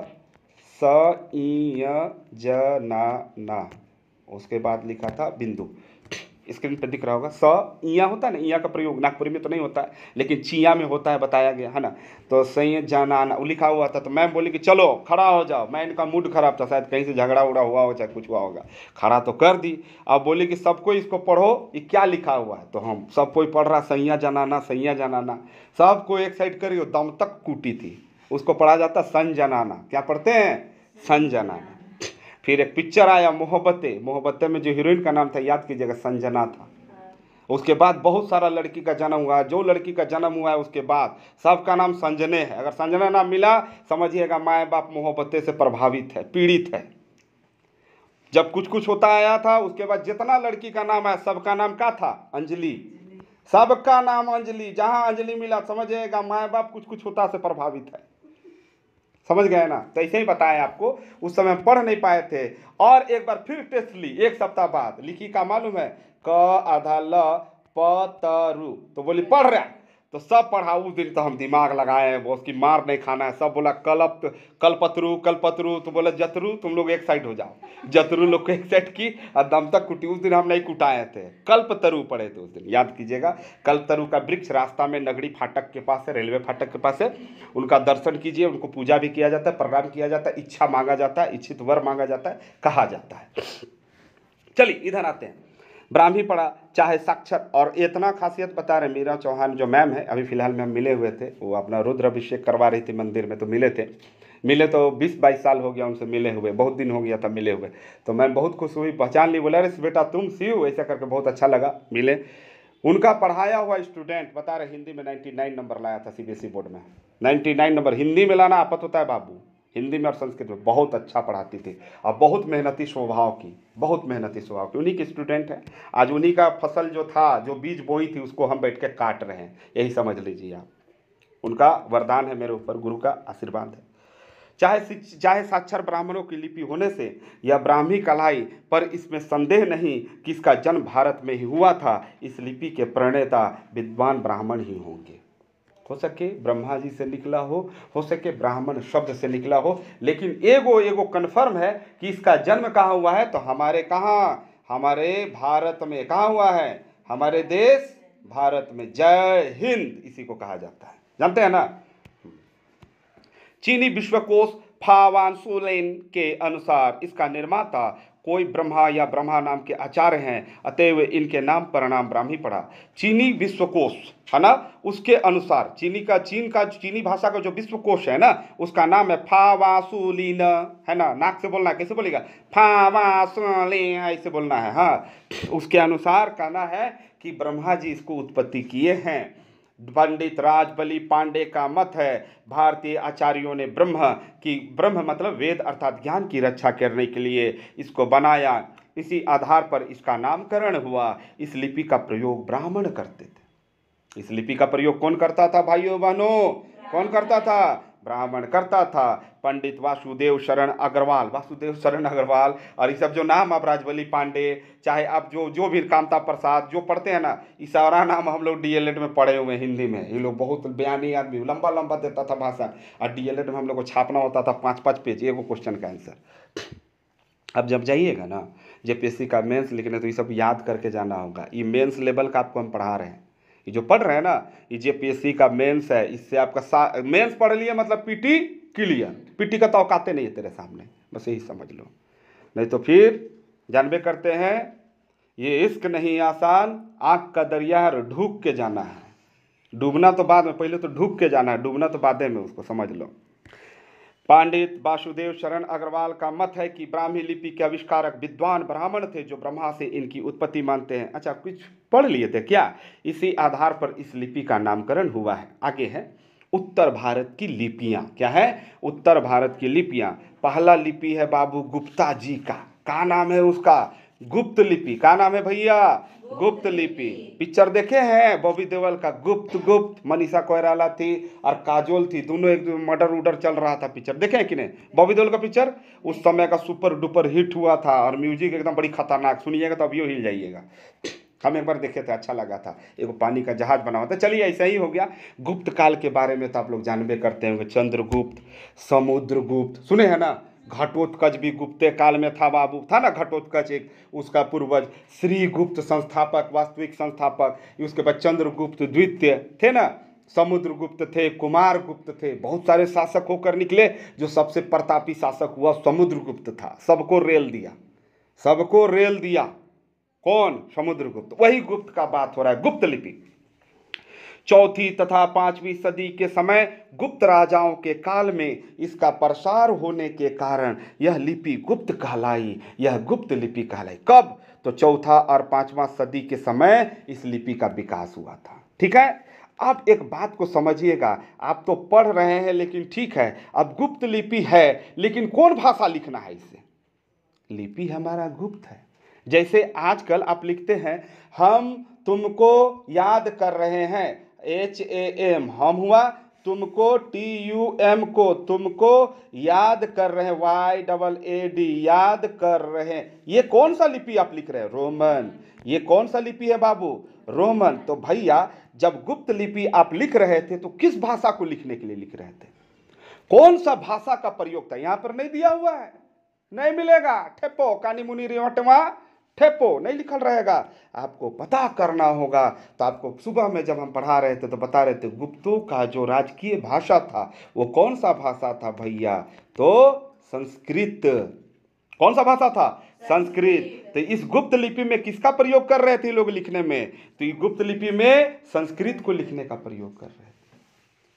स ई ज ना ना उसके बाद लिखा था बिंदु स्क्रीन पर दिख रहा होगा स इया होता है ना इया का प्रयोग नागपुरी में तो नहीं होता है लेकिन चिया में होता है बताया गया है ना तो सही जाना आना वो लिखा हुआ था तो मैम बोली कि चलो खड़ा हो जाओ मैं इनका मूड खराब था शायद कहीं से झगड़ा उड़ा हुआ हो चाहे कुछ हुआ होगा खड़ा तो कर दी अब बोली कि सबको इसको पढ़ो ये क्या लिखा हुआ है तो हम सब कोई पढ़ रहा सैया जनाना सैया जनाना सबको एक साइड करियो दम तक कूटी थी उसको पढ़ा जाता सन जनाना क्या पढ़ते हैं सन जनाना फिर एक पिक्चर आया मोहब्बते मोहब्बते में जो हीरोइन का नाम था याद कीजिएगा संजना था उसके बाद बहुत सारा लड़की का जन्म हुआ है जो लड़की का जन्म हुआ है उसके बाद सबका नाम संजने है अगर संजना नाम मिला समझिएगा माए बाप मोहब्बते से प्रभावित है पीड़ित है जब कुछ कुछ होता आया था उसके बाद जितना लड़की का नाम आया सबका नाम क्या था अंजलि सबका नाम अंजलि जहाँ अंजलि मिला समझिएगा माए बाप कुछ कुछ होता से प्रभावित है समझ गए ना तो ऐसे ही बताएं आपको उस समय हम पढ़ नहीं पाए थे और एक बार फिर टेस्ट ली एक सप्ताह बाद लिखी का मालूम है क आधा ल प तरु तो बोली पढ़ रहा तो सब पढ़ा उस दिन तो हम दिमाग लगाए हैं बॉस की मार नहीं खाना है सब बोला कलप कलपतरू कलपतरु तो बोला जतरु तुम लोग एक साइड हो जाओ जतरु लोग को एक साइड की और दम तक कुटी उस दिन हम नहीं कुटाए थे कल्पतरु पड़े थे उस दिन याद कीजिएगा कल्पतरू का वृक्ष रास्ता में नगरी फाटक के पास है रेलवे फाटक के पास है उनका दर्शन कीजिए उनको पूजा भी किया जाता है प्रणाम किया जाता है इच्छा मांगा जाता है इच्छित वर मांगा जाता है कहा जाता है चलिए इधर आते हैं ब्राह्मी पढ़ा चाहे साक्षर और इतना खासियत बता रहे मीरा चौहान जो मैम है अभी फ़िलहाल मैम मिले हुए थे वो अपना रुद्र अभिषेक करवा रही थी मंदिर में तो मिले थे मिले तो बीस बाईस साल हो गया उनसे मिले हुए बहुत दिन हो गया था मिले हुए तो मैम बहुत खुश हुई पहचान ली बोला अरे बेटा तुम हो ऐसा करके बहुत अच्छा लगा मिले उनका पढ़ाया हुआ स्टूडेंट बता रहे हिंदी में 99 नंबर लाया था सीबीएसई बोर्ड में 99 नंबर हिंदी में लाना आपत होता है बाबू हिंदी में और संस्कृत में बहुत अच्छा पढ़ाती थी और बहुत मेहनती स्वभाव की बहुत मेहनती स्वभाव की उन्हीं के स्टूडेंट हैं आज उन्हीं का फसल जो था जो बीज बोई थी उसको हम बैठ के काट रहे हैं यही समझ लीजिए आप उनका वरदान है मेरे ऊपर गुरु का आशीर्वाद है चाहे चाहे साक्षर ब्राह्मणों की लिपि होने से या ब्राह्मी कलाई पर इसमें संदेह नहीं कि इसका जन्म भारत में ही हुआ था इस लिपि के प्रणेता विद्वान ब्राह्मण ही होंगे हो सके ब्रह्मा जी से निकला हो हो सके ब्राह्मण शब्द से निकला हो लेकिन एगो एगो कन्फर्म है कि इसका जन्म कहाँ हुआ है तो हमारे कहाँ हमारे भारत में कहाँ हुआ है हमारे देश भारत में जय हिंद इसी को कहा जाता है जानते हैं ना चीनी विश्वकोश फावान सोलेन के अनुसार इसका निर्माता कोई ब्रह्मा या ब्रह्मा नाम के आचार्य हैं अतएव इनके नाम परिणाम ब्राह्मी पड़ा चीनी विश्वकोश है ना उसके अनुसार चीनी का चीन का चीनी भाषा का जो विश्वकोश है ना उसका नाम है फावासुलीन है ना नाक से बोलना कैसे बोलेगा फावासुली ऐसे बोलना है हाँ उसके अनुसार कहना है कि ब्रह्मा जी इसको उत्पत्ति किए हैं पंडित राजबली पांडे का मत है भारतीय आचार्यों ने ब्रह्म की ब्रह्म मतलब वेद अर्थात ज्ञान की रक्षा करने के लिए इसको बनाया इसी आधार पर इसका नामकरण हुआ इस लिपि का प्रयोग ब्राह्मण करते थे इस लिपि का प्रयोग कौन करता था भाइयों बहनों कौन करता था ब्राह्मण करता था पंडित वासुदेव शरण अग्रवाल वासुदेव शरण अग्रवाल और ये सब जो नाम आप राजबली पांडे चाहे आप जो जो भी कामता प्रसाद जो पढ़ते हैं ना ये सारा नाम हम लोग डी में पढ़े हुए हैं हिंदी में ये लोग बहुत बयानी आदमी लंबा लंबा देता था भाषण और डी में हम लोग को छापना होता था पाँच पाँच पेज एगो क्वेश्चन का आंसर अब जब जाइएगा ना जे का मेंस लिखने तो ये सब याद करके जाना होगा ये मेंस लेवल का आपको हम पढ़ा रहे हैं ये जो पढ़ रहे हैं ना ये जेपीएससी का मेंस है इससे आपका सा मेंस पढ़ लिया मतलब पीटी क्लियर पीटी का तो नहीं है तेरे सामने बस यही समझ लो नहीं तो फिर जानबे करते हैं ये इश्क नहीं आसान आँख का दरिया है और ढूक के जाना है डूबना तो बाद में पहले तो ढूक के जाना है डूबना तो बाद में उसको समझ लो पंडित वासुदेव शरण अग्रवाल का मत है कि ब्राह्मी लिपि के आविष्कारक विद्वान ब्राह्मण थे जो ब्रह्मा से इनकी उत्पत्ति मानते हैं अच्छा कुछ पढ़ लिए थे क्या इसी आधार पर इस लिपि का नामकरण हुआ है आगे है उत्तर भारत की लिपियाँ क्या है उत्तर भारत की लिपियाँ पहला लिपि है बाबू गुप्ता जी का क्या नाम है उसका गुप्त लिपि का नाम है भैया गुप्त लिपि पिक्चर देखे हैं बॉबी देवल का गुप्त गुप्त मनीषा कोयराला थी और काजोल थी दोनों एक मर्डर उडर चल रहा था पिक्चर देखे हैं कि नहीं बॉबी देवल का पिक्चर उस समय का सुपर डुपर हिट हुआ था और म्यूजिक एकदम बड़ी खतरनाक सुनिएगा तो अभी हिल जाइएगा हम एक बार देखे थे तो अच्छा लगा था एगो पानी का जहाज बना हुआ था चलिए ऐसा ही हो गया गुप्त काल के बारे में तो आप लोग जानबे करते होंगे चंद्रगुप्त समुद्रगुप्त सुने हैं ना घटोत्कच भी गुप्ते काल में था बाबू था ना घटोत्कच एक उसका पूर्वज श्री गुप्त संस्थापक वास्तविक संस्थापक उसके बाद चंद्रगुप्त द्वितीय थे ना समुद्रगुप्त थे कुमार गुप्त थे बहुत सारे शासक होकर निकले जो सबसे प्रतापी शासक हुआ समुद्रगुप्त था सबको रेल दिया सबको रेल दिया कौन समुद्रगुप्त वही गुप्त का बात हो रहा है गुप्त लिपि चौथी तथा पांचवी सदी के समय गुप्त राजाओं के काल में इसका प्रसार होने के कारण यह लिपि गुप्त कहलाई यह गुप्त लिपि कहलाई कब तो चौथा और पांचवा सदी के समय इस लिपि का विकास हुआ था ठीक है आप एक बात को समझिएगा आप तो पढ़ रहे हैं लेकिन ठीक है अब गुप्त लिपि है लेकिन कौन भाषा लिखना है इसे लिपि हमारा गुप्त है जैसे आजकल आप लिखते हैं हम तुमको याद कर रहे हैं एच ए एम हम हुआ तुमको टी यू एम को तुमको याद कर रहे हैं वाई डबल ए डी याद कर रहे हैं ये कौन सा लिपि आप लिख रहे हैं रोमन ये कौन सा लिपि है बाबू रोमन तो भैया जब गुप्त लिपि आप लिख रहे थे तो किस भाषा को लिखने के लिए लिख रहे थे कौन सा भाषा का प्रयोग था यहाँ पर नहीं दिया हुआ है नहीं मिलेगा ठेपो कानी मुनी रेवटवा ठेपो नहीं लिखल रहेगा आपको पता करना होगा तो आपको सुबह में जब हम पढ़ा रहे थे तो बता रहे थे गुप्तों का जो राजकीय भाषा था वो कौन सा भाषा था भैया तो संस्कृत कौन सा भाषा था संस्कृत तो इस गुप्त लिपि में किसका प्रयोग कर रहे थे लोग लिखने में तो ये गुप्त लिपि में संस्कृत को लिखने का प्रयोग कर रहे थे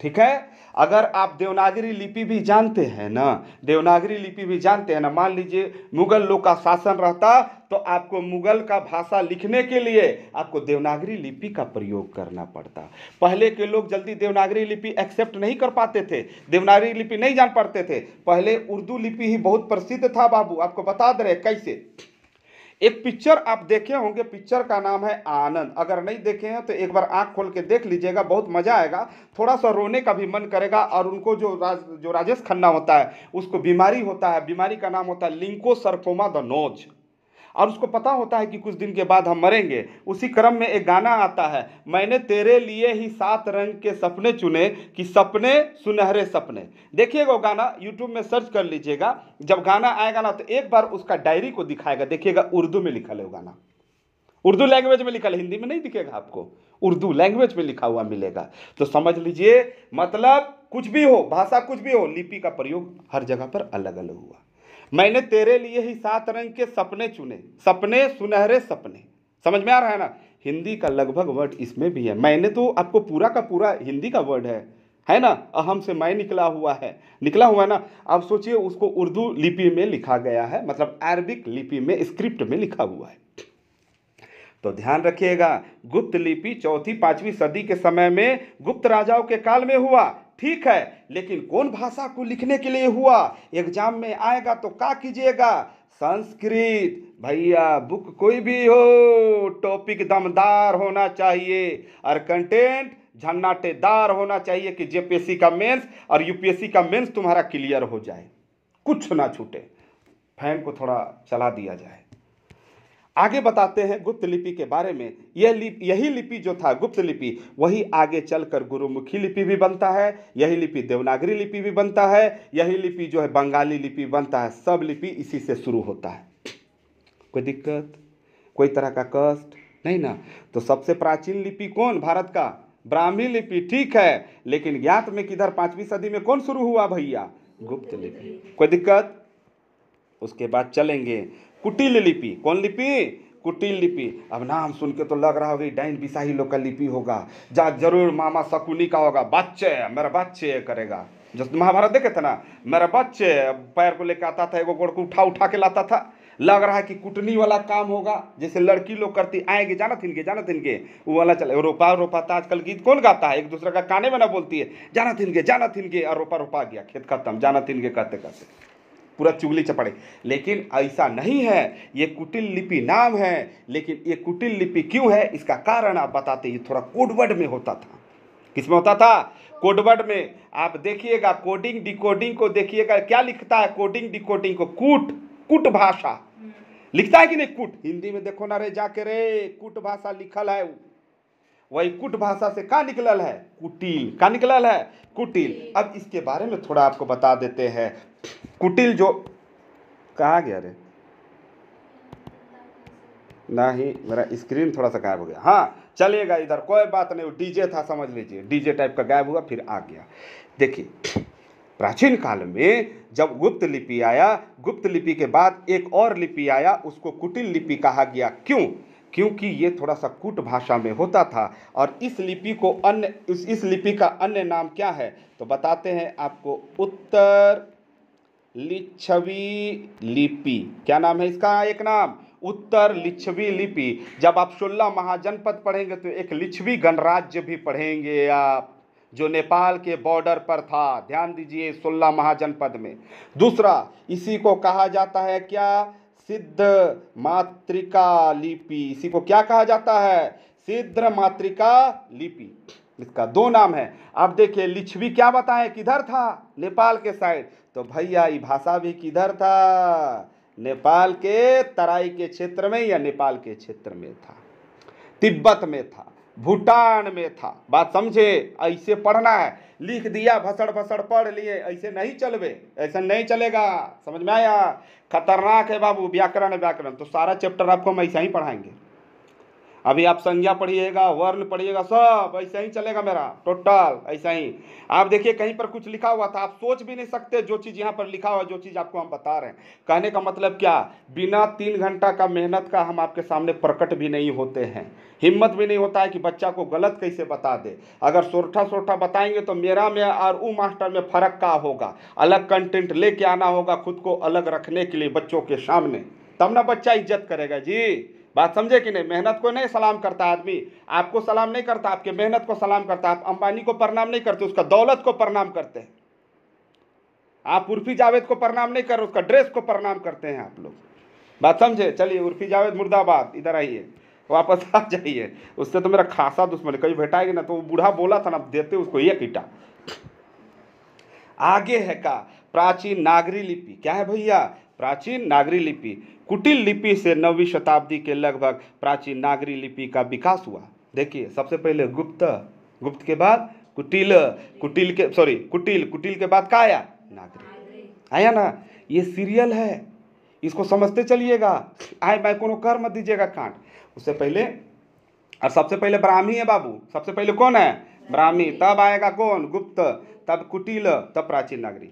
ठीक है अगर आप देवनागरी लिपि भी जानते हैं ना देवनागरी लिपि भी जानते हैं ना मान लीजिए मुगल लोग का शासन रहता तो आपको मुगल का भाषा लिखने के लिए आपको देवनागरी लिपि का प्रयोग करना पड़ता पहले के लोग जल्दी देवनागरी लिपि एक्सेप्ट नहीं कर पाते थे देवनागरी लिपि नहीं जान पाते थे पहले उर्दू लिपि ही बहुत प्रसिद्ध था बाबू आपको बता दे रहे कैसे एक पिक्चर आप देखे होंगे पिक्चर का नाम है आनंद अगर नहीं देखे हैं तो एक बार आंख खोल के देख लीजिएगा बहुत मजा आएगा थोड़ा सा रोने का भी मन करेगा और उनको जो राज जो राजेश खन्ना होता है उसको बीमारी होता है बीमारी का नाम होता है लिंको सरकोमा द नोज और उसको पता होता है कि कुछ दिन के बाद हम मरेंगे उसी क्रम में एक गाना आता है मैंने तेरे लिए ही सात रंग के सपने चुने कि सपने सुनहरे सपने देखिएगा वो गाना यूट्यूब में सर्च कर लीजिएगा जब गाना आएगा ना तो एक बार उसका डायरी को दिखाएगा देखिएगा उर्दू में लिखा है वो गाना उर्दू लैंग्वेज में लिखा है हिंदी में नहीं दिखेगा आपको उर्दू लैंग्वेज में लिखा हुआ मिलेगा तो समझ लीजिए मतलब कुछ भी हो भाषा कुछ भी हो लिपि का प्रयोग हर जगह पर अलग अलग हुआ मैंने तेरे लिए ही सात रंग के सपने चुने सपने सुनहरे सपने समझ में आ रहा है ना हिंदी का लगभग वर्ड इसमें भी है मैंने तो आपको पूरा का पूरा हिंदी का वर्ड है है ना अहम से मैं निकला हुआ है निकला हुआ है ना आप सोचिए उसको उर्दू लिपि में लिखा गया है मतलब अरबिक लिपि में स्क्रिप्ट में लिखा हुआ है तो ध्यान रखिएगा गुप्त लिपि चौथी पांचवी सदी के समय में गुप्त राजाओं के काल में हुआ ठीक है लेकिन कौन भाषा को लिखने के लिए हुआ एग्जाम में आएगा तो क्या कीजिएगा संस्कृत भैया बुक कोई भी हो टॉपिक दमदार होना चाहिए और कंटेंट झन्नाटेदार होना चाहिए कि जेपीएससी का मेंस और यूपीएससी का मेंस तुम्हारा क्लियर हो जाए कुछ ना छूटे फैन को थोड़ा चला दिया जाए आगे बताते हैं गुप्त लिपि के बारे में यह लिपि यही लिपि जो था गुप्त लिपि वही आगे चलकर गुरुमुखी लिपि भी बनता है यही लिपि देवनागरी लिपि भी बनता है यही लिपि जो है बंगाली लिपि बनता है सब लिपि इसी से शुरू होता है कोई दिक्कत कोई तरह का कष्ट नहीं ना तो सबसे प्राचीन लिपि कौन भारत का ब्राह्मी लिपि ठीक है लेकिन ज्ञात में किधर पाँचवीं सदी में कौन शुरू हुआ भैया गुप्त लिपि कोई दिक्कत उसके बाद चलेंगे कुटिल लिपि कौन लिपि कुटिल लिपि अब नाम सुन के तो लग रहा होगी डाइन बिसाही लोग का लिपि होगा जा जरूर मामा शकुनी का होगा बच्चे मेरा बच्चे करेगा जब महाभारत देखे थे ना मेरा बच्चे पैर को लेकर आता था एगो गोड़ को उठा उठा के लाता था लग रहा है कि कुटनी वाला काम होगा जैसे लड़की लोग करती आएंगे जाना थिनके जाना थिनके वो वाला चले रोपा रोपा था आजकल गीत कौन गाता है एक दूसरे का काने में ना बोलती है जाना थिनके जाना थिनके और रोपा रोपा गया खेत खत्म जाना थिनके कहते कहते पूरा चुगली चपड़े लेकिन ऐसा नहीं है ये कुटिल लिपि नाम है लेकिन ये कुटिल लिपि क्यों है इसका कारण आप बताते ये थोड़ा कोडवर्ड में होता था किस में होता था कोडवर्ड में आप देखिएगा कोडिंग डिकोडिंग को देखिएगा क्या लिखता है कोडिंग डिकोडिंग को कूट कुट भाषा हम्म। लिखता है कि नहीं कुट हिंदी में देखो ना रे जाके रे कुट भाषा लिखल है वही कुट भाषा से कहा निकलल है कुटिल कहा निकलल है कुटिल अब इसके बारे में थोड़ा आपको बता देते हैं कुटिल जो कहाँ गया रे ना ही मेरा स्क्रीन थोड़ा सा गायब हो गया हाँ चलेगा इधर कोई बात नहीं डीजे था समझ लीजिए डीजे टाइप का गायब हुआ फिर आ गया देखिए प्राचीन काल में जब गुप्त लिपि आया गुप्त लिपि के बाद एक और लिपि आया उसको कुटिल लिपि कहा गया क्यों क्योंकि ये थोड़ा सा कूट भाषा में होता था और इस लिपि को अन्य इस, इस लिपि का अन्य नाम क्या है तो बताते हैं आपको उत्तर लिच्छवी लिपि क्या नाम है इसका एक नाम उत्तर लिच्छवी लिपि जब आप सोल्ला महाजनपद पढ़ेंगे तो एक लिच्छवी गणराज्य भी पढ़ेंगे आप जो नेपाल के बॉर्डर पर था ध्यान दीजिए सोल्ला महाजनपद में दूसरा इसी को कहा जाता है क्या सिद्ध मातृका लिपि इसी को क्या कहा जाता है सिद्ध मातृका लिपि इसका दो नाम है अब देखिए लिच्छवी क्या बताएं किधर था नेपाल के साइड तो भैया ये भाषा भी किधर था नेपाल के तराई के क्षेत्र में या नेपाल के क्षेत्र में था तिब्बत में था भूटान में था बात समझे ऐसे पढ़ना है लिख दिया भसड़ भसड़ पढ़ लिए ऐसे नहीं चलवे ऐसा नहीं चलेगा समझ में आया खतरनाक है बाबू व्याकरण व्याकरण तो सारा चैप्टर आपको हम ऐसा ही पढ़ाएंगे अभी आप संज्ञा पढ़िएगा वर्ण पढ़िएगा सब ऐसा ही चलेगा मेरा टोटल ऐसा ही आप देखिए कहीं पर कुछ लिखा हुआ था आप सोच भी नहीं सकते जो चीज़ यहाँ पर लिखा हुआ जो चीज़ आपको हम बता रहे हैं कहने का मतलब क्या बिना तीन घंटा का मेहनत का हम आपके सामने प्रकट भी नहीं होते हैं हिम्मत भी नहीं होता है कि बच्चा को गलत कैसे बता दे अगर सोरठा सोरठा बताएंगे तो मेरा में और ऊ मास्टर में फ़र्क का होगा अलग कंटेंट लेके आना होगा खुद को अलग रखने के लिए बच्चों के सामने तब ना बच्चा इज्जत करेगा जी बात समझे कि नहीं मेहनत को नहीं सलाम करता आदमी आपको सलाम नहीं करता आपके मेहनत को सलाम करता आप अंबानी को प्रणाम नहीं करते उसका दौलत को प्रणाम करते हैं आप उर्फी जावेद को प्रणाम नहीं कर उसका ड्रेस को प्रणाम करते हैं आप लोग बात समझे चलिए उर्फी जावेद मुर्दाबाद इधर आइए वापस आ जाइए उससे तो मेरा खासा दुश्मन कभी भेटाएगी ना तो वो बूढ़ा बोला था ना देते उसको एक ईटा आगे है का प्राचीन नागरी लिपि क्या है भैया प्राचीन नागरी लिपि कुटिल लिपि से नौवीं शताब्दी के लगभग प्राचीन नागरी लिपि का विकास हुआ देखिए सबसे पहले गुप्त गुप्त के बाद कुटिल कुटिल के सॉरी कुटिल कुटिल के बाद का आया नागरी आया ना ये सीरियल है इसको समझते चलिएगा आए बाय कोनो कर मत दीजिएगा कांट उससे पहले और सबसे पहले ब्राह्मी है बाबू सबसे पहले कौन है ब्राह्मी तब आएगा कौन गुप्त तब कुटिल तब प्राचीन नागरी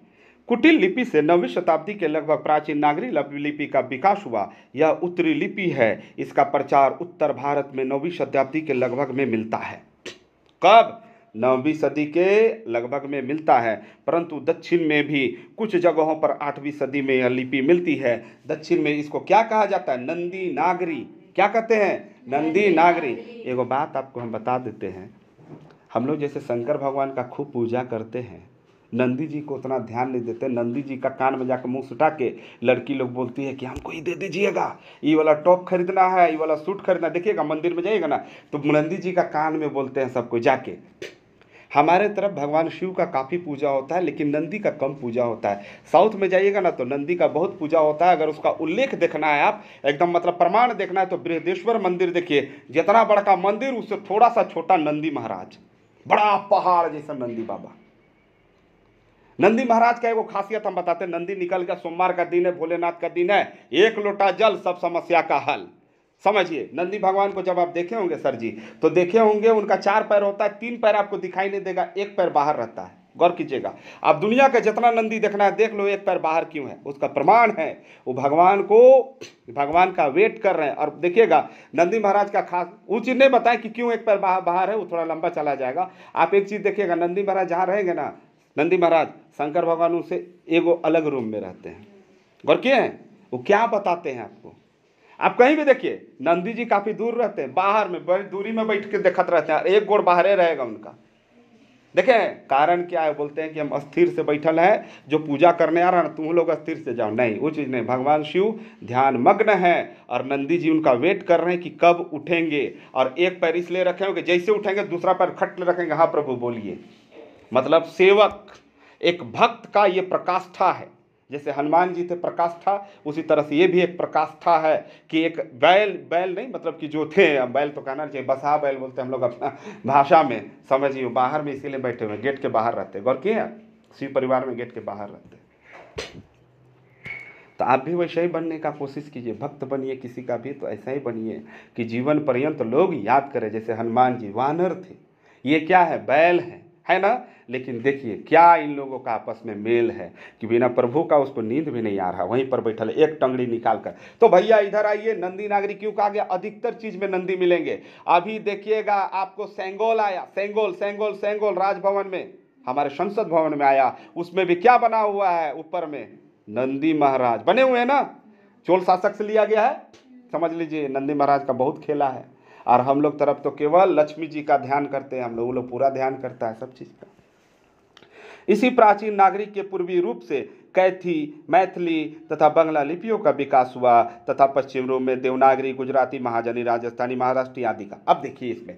कुटिल लिपि से नौवीं शताब्दी के लगभग प्राचीन नागरी लिपि का विकास हुआ यह उत्तरी लिपि है इसका प्रचार उत्तर भारत में नौवीं शताब्दी के लगभग में मिलता है कब नौवीं सदी के लगभग में मिलता है परंतु दक्षिण में भी कुछ जगहों पर आठवीं सदी में यह लिपि मिलती है दक्षिण में इसको क्या कहा जाता है नंदी नागरी क्या कहते हैं नंदी नागरी एगो बात आपको हम बता देते हैं हम लोग जैसे शंकर भगवान का खूब पूजा करते हैं नंदी जी को उतना ध्यान नहीं देते नंदी जी का कान में जाकर मुंह सुटा के लड़की लोग बोलती है कि हमको ये दे दीजिएगा ये वाला टॉप खरीदना है ये वाला सूट खरीदना देखिएगा मंदिर में जाइएगा ना तो नंदी जी का कान में बोलते हैं सबको जाके हमारे तरफ भगवान शिव का काफ़ी पूजा होता है लेकिन नंदी का कम पूजा होता है साउथ में जाइएगा ना तो नंदी का बहुत पूजा होता है अगर उसका उल्लेख देखना है आप एकदम मतलब प्रमाण देखना है तो बृहदेश्वर मंदिर देखिए जितना बड़का मंदिर उससे थोड़ा सा छोटा नंदी महाराज बड़ा पहाड़ जैसा नंदी बाबा नंदी महाराज का एगो खासियत हम बताते हैं नंदी निकल गया सोमवार का दिन है भोलेनाथ का दिन है एक लोटा जल सब समस्या का हल समझिए नंदी भगवान को जब आप देखे होंगे सर जी तो देखे होंगे उनका चार पैर होता है तीन पैर आपको दिखाई नहीं देगा एक पैर बाहर रहता है गौर कीजिएगा आप दुनिया का जितना नंदी देखना है देख लो एक पैर बाहर क्यों है उसका प्रमाण है वो भगवान को भगवान का वेट कर रहे हैं और देखिएगा नंदी महाराज का खास वो चीज़ नहीं बताएं कि क्यों एक पैर बाहर बाहर है वो थोड़ा लंबा चला जाएगा आप एक चीज़ देखिएगा नंदी महाराज जहाँ रहेंगे ना नंदी महाराज शंकर भगवान उसे एगो अलग रूम में रहते हैं गौर किए हैं वो क्या बताते हैं आपको आप कहीं भी देखिए नंदी जी काफ़ी दूर रहते हैं बाहर में बड़ी दूरी में बैठ के देखते रहते हैं एक गोड़ बाहर रहेगा उनका देखें कारण क्या है बोलते हैं कि हम अस्थिर से बैठल हैं जो पूजा करने आ रहा है तुम लोग अस्थिर से जाओ नहीं वो चीज़ नहीं भगवान शिव ध्यान मग्न है और नंदी जी उनका वेट कर रहे हैं कि कब उठेंगे और एक पैर इसलिए रखे होंगे जैसे उठेंगे दूसरा पैर खट रखेंगे हाँ प्रभु बोलिए मतलब सेवक एक भक्त का ये प्रकाष्ठा है जैसे हनुमान जी थे प्रकाष्ठा उसी तरह से ये भी एक प्रकाष्ठा है कि एक बैल बैल नहीं मतलब कि जो थे बैल तो कहना चाहिए बसहा बैल बोलते हम लोग अपना भाषा में समझिए बाहर में इसीलिए बैठे हुए गेट के बाहर रहते गौर किए शिव परिवार में गेट के बाहर रहते तो आप भी वैसे ही बनने का कोशिश कीजिए भक्त बनिए किसी का भी तो ऐसा ही बनिए कि जीवन पर्यंत तो लोग याद करें जैसे हनुमान जी वानर थे ये क्या है बैल है है ना लेकिन देखिए क्या इन लोगों का आपस में मेल है कि बिना प्रभु का उसको नींद भी नहीं आ रहा वहीं पर बैठल एक टंगड़ी निकाल कर तो भैया इधर आइए नंदी नागरी क्यों कहा गया अधिकतर चीज में नंदी मिलेंगे अभी देखिएगा आपको सेंगोल आया सेंगोल सेंगोल सेंगोल राजभवन में हमारे संसद भवन में आया उसमें भी क्या बना हुआ है ऊपर में नंदी महाराज बने हुए हैं ना चोल शासक से लिया गया है समझ लीजिए नंदी महाराज का बहुत खेला है और हम लोग तरफ तो केवल लक्ष्मी जी का ध्यान करते हैं हम लोग वो लोग पूरा ध्यान करता है सब चीज़ का इसी प्राचीन नागरिक के पूर्वी रूप से कैथी मैथिली तथा बंगला लिपियों का विकास हुआ तथा पश्चिम रूप में देवनागरी गुजराती महाजनी राजस्थानी महाराष्ट्रीय आदि का अब देखिए इसमें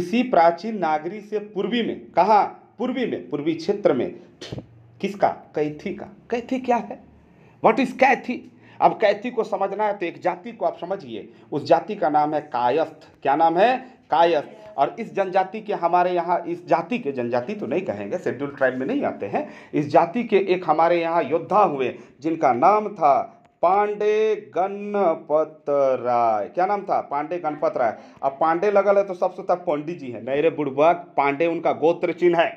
इसी प्राचीन नागरी से पूर्वी में कहाँ पूर्वी में पूर्वी क्षेत्र में किसका कैथी का कैथी क्या है वट इज कैथी अब कैथी को समझना है तो एक जाति को आप समझिए उस जाति का नाम है कायस्थ क्या नाम है कायस्थ और इस जनजाति के हमारे यहाँ इस जाति के जनजाति तो नहीं कहेंगे शेड्यूल ट्राइब में नहीं आते हैं इस जाति के एक हमारे यहाँ योद्धा हुए जिनका नाम था पांडे गणपत राय क्या नाम था पांडे गणपत राय अब पांडे लगल है तो सबसे तक तो पंडित जी हैं नहरे बुढ़वा पांडे उनका गोत्र चिन्ह है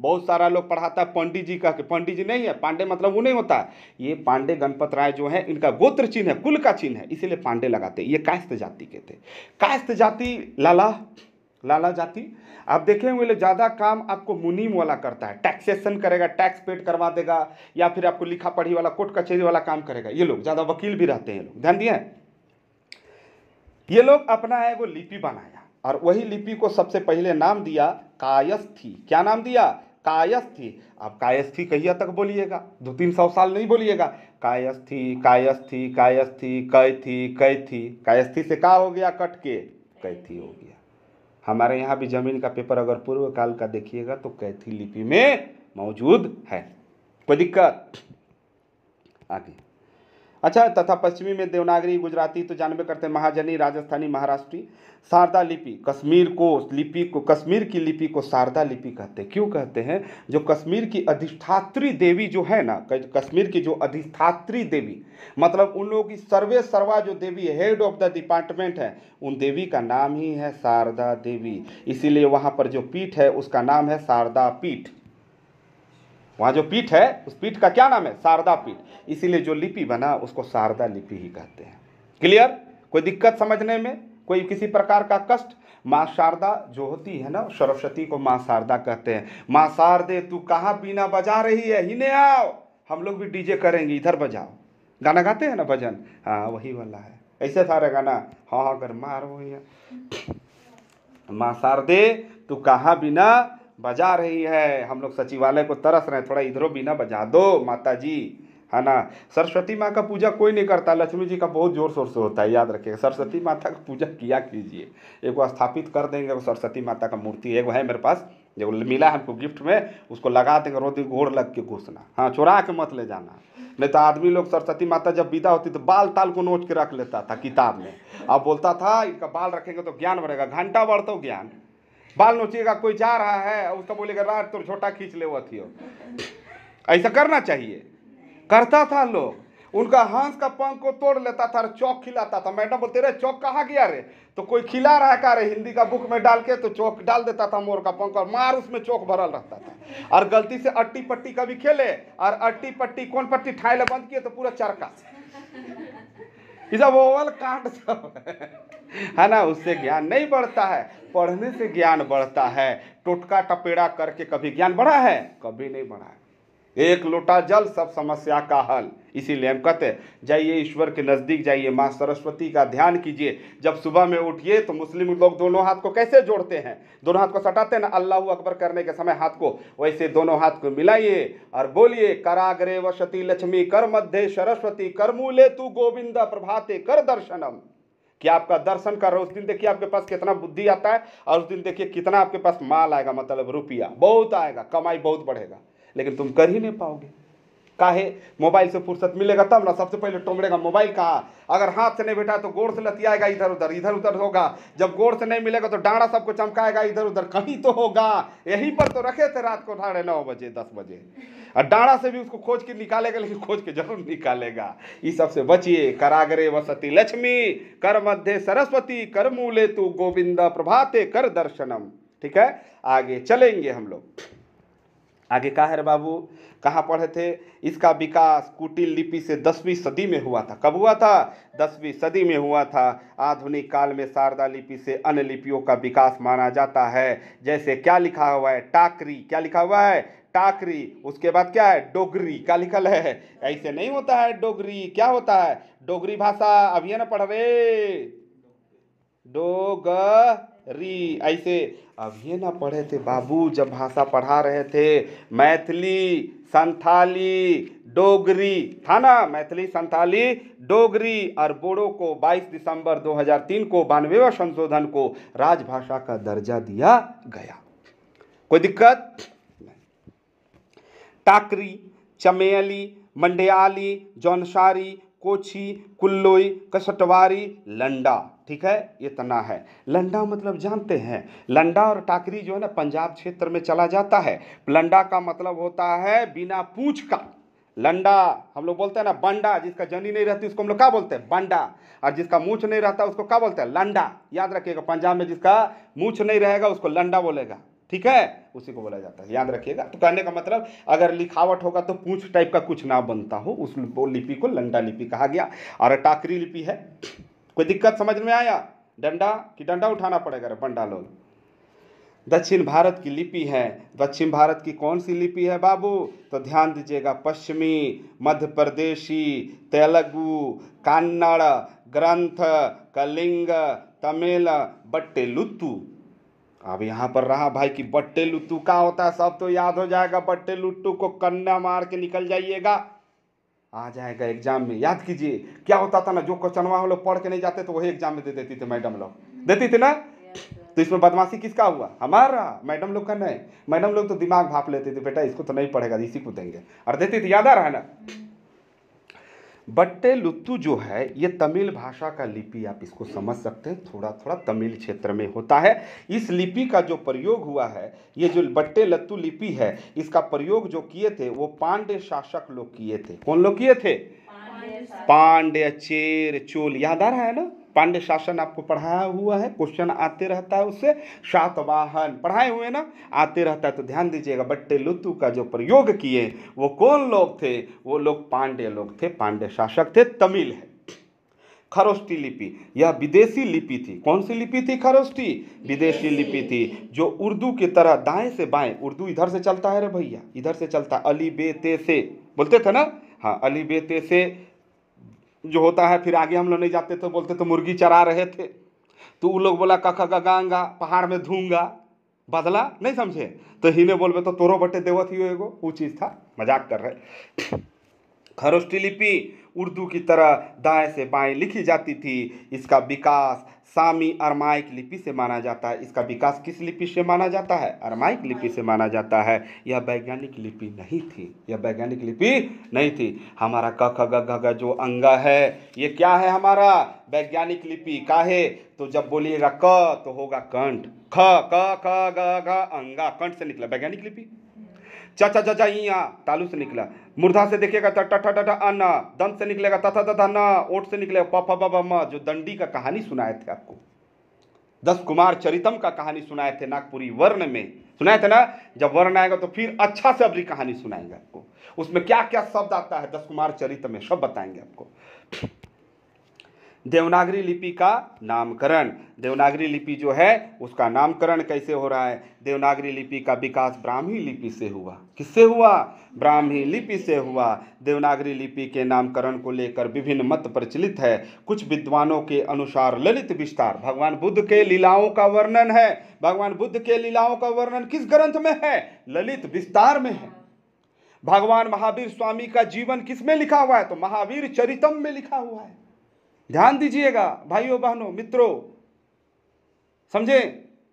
बहुत सारा लोग पढ़ाता है पंडित जी कह के पंडित जी नहीं है पांडे मतलब वो नहीं होता है ये पांडे गणपत राय जो है इनका गोत्र चिन्ह है कुल का चिन्ह है इसीलिए पांडे लगाते ये कास्त जाति के थे कास्त जाति लाला लाला जाति आप देखें बोले ज़्यादा काम आपको मुनीम वाला करता है टैक्सेशन करेगा टैक्स पेड करवा देगा या फिर आपको लिखा पढ़ी वाला कोर्ट कचहरी वाला काम करेगा ये लोग ज़्यादा वकील भी रहते हैं ये लोग ध्यान दिए ये लोग अपना है वो लिपि बनाया और वही लिपि को सबसे पहले नाम दिया कायस्थी क्या नाम दिया कायस्थी आप कायस्थी कहिया तक बोलिएगा दो तीन सौ साल नहीं बोलिएगा कायस्थी कायस्थी कायस्थी कैथी कैथी कायस्थी से का हो गया कट के कैथी हो गया हमारे यहाँ भी जमीन का पेपर अगर पूर्व काल का देखिएगा तो कैथी लिपि में मौजूद है कोई दिक्कत आगे अच्छा तथा पश्चिमी में देवनागरी गुजराती तो जानबे करते हैं महाजनी राजस्थानी महाराष्ट्री शारदा लिपि कश्मीर को लिपि को कश्मीर की लिपि को शारदा लिपि कहते हैं क्यों कहते हैं जो कश्मीर की अधिष्ठात्री देवी जो है ना कश्मीर की जो अधिष्ठात्री देवी मतलब उन लोगों की सर्वे सर्वा जो देवी हेड ऑफ द डिपार्टमेंट है उन देवी का नाम ही है शारदा देवी इसीलिए वहाँ पर जो पीठ है उसका नाम है शारदा पीठ वहाँ जो पीठ है उस पीठ का क्या नाम है शारदा पीठ इसीलिए जो लिपि बना उसको शारदा लिपि ही कहते हैं क्लियर कोई दिक्कत समझने में कोई किसी प्रकार का कष्ट माँ शारदा जो होती है ना सरस्वती को माँ शारदा कहते हैं माँ शारदे तू कहाँ बीना बजा रही है हिने आओ हम लोग भी डीजे करेंगे इधर बजाओ गाना गाते हैं ना भजन हाँ वही वाला है ऐसे सारे गाना हाँ हाँ कर मार माँ शारदे तू कहाँ बिना बजा रही है हम लोग सचिवालय को तरस रहे हैं थोड़ा इधरों भी ना बजा दो माता जी है ना सरस्वती माँ का पूजा कोई नहीं करता लक्ष्मी जी का बहुत जोर शोर से होता है याद रखिएगा सरस्वती माता का पूजा किया कीजिए एक बार स्थापित कर देंगे वो सरस्वती माता का मूर्ति एक है मेरे पास जो मिला हमको गिफ्ट में उसको लगा देंगे रोती घोड़ लग के घुसना हाँ चुरा के मत ले जाना नहीं तो आदमी लोग सरस्वती माता जब विदा होती तो बाल ताल को नोच के रख लेता था किताब में अब बोलता था इनका बाल रखेंगे तो ज्ञान बढ़ेगा घंटा बढ़ तो ज्ञान बाल का कोई जा रहा है उसका बोलेगा रात तो छोटा खींच ले अथियो ऐसा करना चाहिए करता था लोग उनका हंस का पंख को तोड़ लेता था चौक खिलाता था मैडम बोलते रहे चौक कहाँ गया रे तो कोई खिला रहा है कहा रे हिंदी का बुक में डाल के तो चौक डाल देता था मोर का पंख और मार उसमें चौक भरल रहता था और गलती से अट्टी पट्टी कभी खेले और अट्टी पट्टी कौन पट्टी ठाई बंद किए तो पूरा चरका इस ओवल कांड सब है ना उससे ज्ञान नहीं बढ़ता है पढ़ने से ज्ञान बढ़ता है टोटका टपेड़ा करके कभी ज्ञान बढ़ा है कभी नहीं बढ़ा है एक लोटा जल सब समस्या का हल इसीलिए हम कहते हैं जाइए ईश्वर के नज़दीक जाइए माँ सरस्वती का ध्यान कीजिए जब सुबह में उठिए तो मुस्लिम लोग दोनों हाथ को कैसे जोड़ते हैं दोनों हाथ को सटाते हैं ना अल्लाह अकबर करने के समय हाथ को वैसे दोनों हाथ को मिलाइए और बोलिए करागरे वशती लक्ष्मी कर मध्य सरस्वती कर मूले तू गोविंदा प्रभाते कर दर्शनम कि आपका दर्शन कर रहे हो उस दिन देखिए आपके पास कितना बुद्धि आता है और उस दिन देखिए कितना आपके पास माल आएगा मतलब रुपया बहुत आएगा कमाई बहुत बढ़ेगा लेकिन तुम कर ही नहीं पाओगे काहे मोबाइल से फुर्सत मिलेगा तब ना सबसे पहले टोमड़ेगा मोबाइल कहा अगर हाथ से नहीं बैठा तो गोड़ से लतियाएगा इधर उधर इधर उधर होगा जब गोड़ से नहीं मिलेगा तो डांडा सबको चमकाएगा इधर उधर कहीं तो होगा यहीं पर तो रखे थे रात को साढ़े नौ बजे दस बजे और डाड़ा से भी उसको खोज के निकालेगा लेकिन खोज के जरूर निकालेगा इस सबसे बचिए करागरे वसती लक्ष्मी कर मध्य सरस्वती कर मूले तू गोविंद प्रभाते कर दर्शनम ठीक है आगे चलेंगे हम लोग आगे कहा है बाबू कहाँ पढ़े थे इसका विकास कुटिल लिपि से दसवीं सदी में हुआ था कब हुआ था दसवीं सदी में हुआ था आधुनिक काल में शारदा लिपि से अन्य लिपियों का विकास माना जाता है जैसे क्या लिखा हुआ है टाकरी क्या लिखा हुआ है टाकरी उसके बाद क्या है डोगरी का लिखल है ऐसे नहीं होता है डोगरी क्या होता है डोगरी भाषा अब ये ना पढ़ रहे डोगरी ऐसे अब ये ना पढ़े थे बाबू जब भाषा पढ़ा रहे थे मैथिली संथाली डोगरी था ना मैथिली संथाली डोगरी और बोडो को 22 दिसंबर 2003 को बानवेवा संशोधन को राजभाषा का दर्जा दिया गया कोई दिक्कत टाकरी चमेली मंडयाली जौनसारी कोची कुल्लोई कसटवारी लंडा ठीक है ये तना है लंडा मतलब जानते हैं लंडा और टाकरी जो है ना पंजाब क्षेत्र में चला जाता है लंडा का मतलब होता है बिना पूछ का लंडा हम लोग बोलते हैं ना बंडा जिसका जनी नहीं रहती उसको हम लोग क्या बोलते हैं बंडा और जिसका मूछ नहीं रहता उसको क्या बोलते हैं लंडा याद रखिएगा पंजाब में जिसका मूछ नहीं रहेगा उसको लंडा बोलेगा ठीक है उसी को बोला जाता है याद रखिएगा तो कहने का मतलब अगर लिखावट होगा तो पूछ टाइप का कुछ ना बनता हो उस वो लिपि को लंडा लिपि कहा गया और टाकरी लिपि है कोई दिक्कत समझ में आया डंडा कि डंडा उठाना पड़ेगा अरे पंडा लोग दक्षिण भारत की लिपि है दक्षिण भारत की कौन सी लिपि है बाबू तो ध्यान दीजिएगा पश्चिमी मध्य प्रदेशी तेलुगु कन्नड़ ग्रंथ कलिंग तमिल बट्टेलुत्तु अब यहाँ पर रहा भाई कि बट्टे लुट्टू का होता है सब तो याद हो जाएगा बट्टे लुट्टू को कन्ना मार के निकल जाइएगा आ जाएगा एग्जाम में याद कीजिए क्या होता था ना जो क्वेश्चन हम लोग पढ़ के नहीं जाते तो वही एग्जाम में दे देती थी मैडम लोग देती थी ना तो इसमें बदमाशी किसका हुआ हमारा मैडम लोग का नहीं मैडम लोग तो दिमाग भाप लेते थे बेटा इसको तो नहीं पढ़ेगा इसी को देंगे और देती थी याद आ रहा है ना बट्टे लुत्तू जो है ये तमिल भाषा का लिपि आप इसको समझ सकते हैं थोड़ा थोड़ा तमिल क्षेत्र में होता है इस लिपि का जो प्रयोग हुआ है ये जो बट्टे लत्तू लिपि है इसका प्रयोग जो किए थे वो पांडे शासक लोग किए थे कौन लोग किए थे पांडे चेर चोल याद आ रहा है ना पांड्य शासन आपको पढ़ाया हुआ है क्वेश्चन आते रहता है उससे सातवाहन पढ़ाए हुए ना आते रहता है तो ध्यान दीजिएगा बट्टे लुतु का जो प्रयोग किए वो कौन लोग थे वो लोग पांड्य लोग थे पांड्य शासक थे तमिल है खरोष्टी लिपि यह विदेशी लिपि थी कौन सी लिपि थी खरोष्टी विदेशी लिपि थी जो उर्दू की तरह दाएं से बाएं उर्दू इधर से चलता है रे भैया इधर से चलता अली बेते से बोलते थे ना हाँ अली बेते से जो होता है फिर आगे हम लोग नहीं जाते तो बोलते तो मुर्गी चरा रहे थे तो वो लोग बोला कख गंगा पहाड़ में धूंगा बदला नहीं समझे तो ही बोलबे तो तोरो बटे देवत ही एगो वो चीज़ था मजाक कर रहे खरोष्टी लिपि उर्दू की तरह दाएं से बाएं लिखी जाती थी इसका विकास सामी अरमाइक लिपि से माना जाता है इसका विकास किस लिपि से माना जाता है अरमाइक लिपि से माना जाता है यह वैज्ञानिक लिपि नहीं थी यह वैज्ञानिक लिपि नहीं थी हमारा क ख ग घ जो अंग है ये क्या है हमारा वैज्ञानिक लिपि काहे तो जब बोलिएगा क तो होगा कंठ ख क ख ग घ अंगा कंठ से निकला वैज्ञानिक लिपि चाचा ही ईया तालू से निकला मुर्धा से देखेगा टटा टा टा अन दंत से निकलेगा तथा तथा न ओट से निकलेगा पफा बबा म जो दंडी का कहानी सुनाए थे आपको दस कुमार चरितम का कहानी सुनाए थे नागपुरी वर्ण में सुनाए थे ना जब वर्ण आएगा तो फिर अच्छा से अपनी कहानी सुनाएंगे आपको उसमें क्या क्या शब्द आता है दस कुमार चरित्र में सब बताएंगे आपको देवनागरी लिपि का नामकरण देवनागरी लिपि जो है उसका नामकरण कैसे हो रहा है देवनागरी लिपि का विकास ब्राह्मी लिपि से हुआ किससे हुआ ब्राह्मी लिपि से हुआ देवनागरी लिपि के नामकरण को लेकर विभिन्न मत प्रचलित है कुछ विद्वानों के अनुसार ललित विस्तार भगवान बुद्ध के लीलाओं का वर्णन है भगवान बुद्ध के लीलाओं का वर्णन किस ग्रंथ में है ललित विस्तार में है भगवान महावीर स्वामी का जीवन किस में लिखा हुआ है तो महावीर चरितम में लिखा हुआ है ध्यान दीजिएगा भाइयों बहनों मित्रों समझे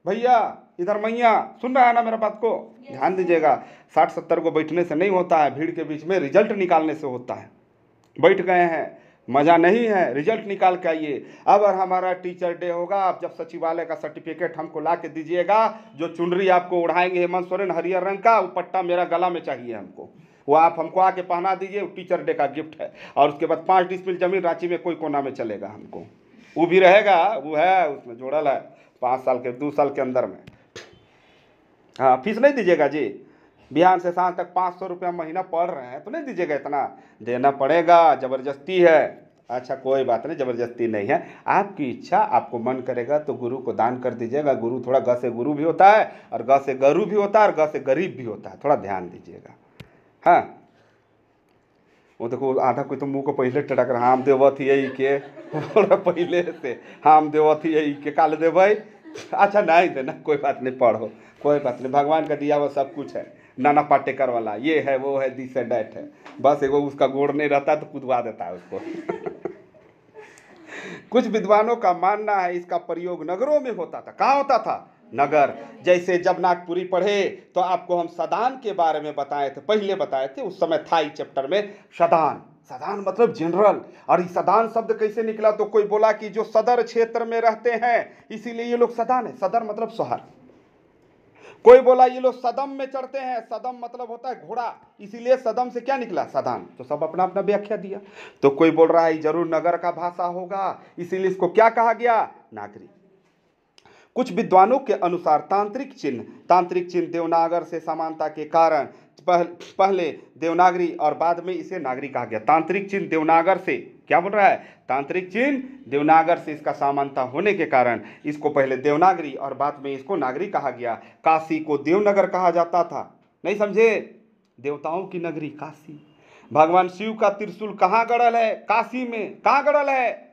भैया इधर मैया सुन रहा है ना मेरा बात को ध्यान दीजिएगा साठ सत्तर को बैठने से नहीं होता है भीड़ के बीच में रिजल्ट निकालने से होता है बैठ गए हैं मज़ा नहीं है रिजल्ट निकाल के आइए अगर हमारा टीचर डे होगा आप जब सचिवालय का सर्टिफिकेट हमको ला के दीजिएगा जो चुनरी आपको उड़ाएंगे हेमंत सोरेन हरियर रंग का वो पट्टा मेरा गला में चाहिए हमको वो आप हमको आके पहना दीजिए टीचर डे का गिफ्ट है और उसके बाद पाँच डिस्पिल जमीन रांची में कोई कोना में चलेगा हमको वो भी रहेगा वो है उसमें जोड़ल है पाँच साल के दो साल के अंदर में हाँ फीस नहीं दीजिएगा जी बिहान से शाम तक पाँच सौ रुपया महीना पढ़ रहे हैं तो नहीं दीजिएगा इतना देना पड़ेगा ज़बरदस्ती है अच्छा कोई बात नहीं ज़बरदस्ती नहीं है आपकी इच्छा आपको मन करेगा तो गुरु को दान कर दीजिएगा गुरु थोड़ा घ से गुरु भी होता है और घ से गरु भी होता है और घ से गरीब भी होता है थोड़ा ध्यान दीजिएगा हाँ वो देखो आधा कोई तो मुँह को पहले टटक रहा हम देवत यही के पहले से हम देवत यही के काल देव अच्छा नहीं देना तो कोई बात नहीं पढ़ो कोई बात नहीं भगवान का दिया हुआ सब कुछ है नाना पाटेकर वाला ये है वो है दिस है डैट है बस एगो उसका गोड़ नहीं रहता तो कूदवा देता है उसको कुछ विद्वानों का मानना है इसका प्रयोग नगरों में होता था कहाँ होता था नगर जैसे जब नागपुरी पढ़े तो आपको हम सदान के बारे में बताए थे पहले बताए थे उस समय था ही चैप्टर में सदान सदान मतलब जनरल और सदान शब्द कैसे निकला तो कोई बोला कि जो सदर क्षेत्र में रहते हैं इसीलिए ये लोग सदान है सदर मतलब शहर कोई बोला ये लोग सदम में चढ़ते हैं सदम मतलब होता है घोड़ा इसीलिए सदम से क्या निकला सदान तो सब अपना अपना व्याख्या दिया तो कोई बोल रहा है जरूर नगर का भाषा होगा इसीलिए इसको क्या कहा गया नागरी कुछ विद्वानों के अनुसार तांत्रिक चिन्ह तांत्रिक चिन्ह देवनागर से समानता के कारण पह, पहले देवनागरी और बाद में इसे नागरी कहा गया तांत्रिक चिन्ह देवनागर से क्या बोल रहा है तांत्रिक चिन्ह देवनागर से इसका समानता होने के कारण इसको पहले देवनागरी और बाद में इसको नागरी कहा गया काशी को देवनगर कहा जाता था नहीं समझे देवताओं की नगरी काशी भगवान शिव का त्रिशूल कहाँ गड़ल है काशी में कहाँ गड़ल है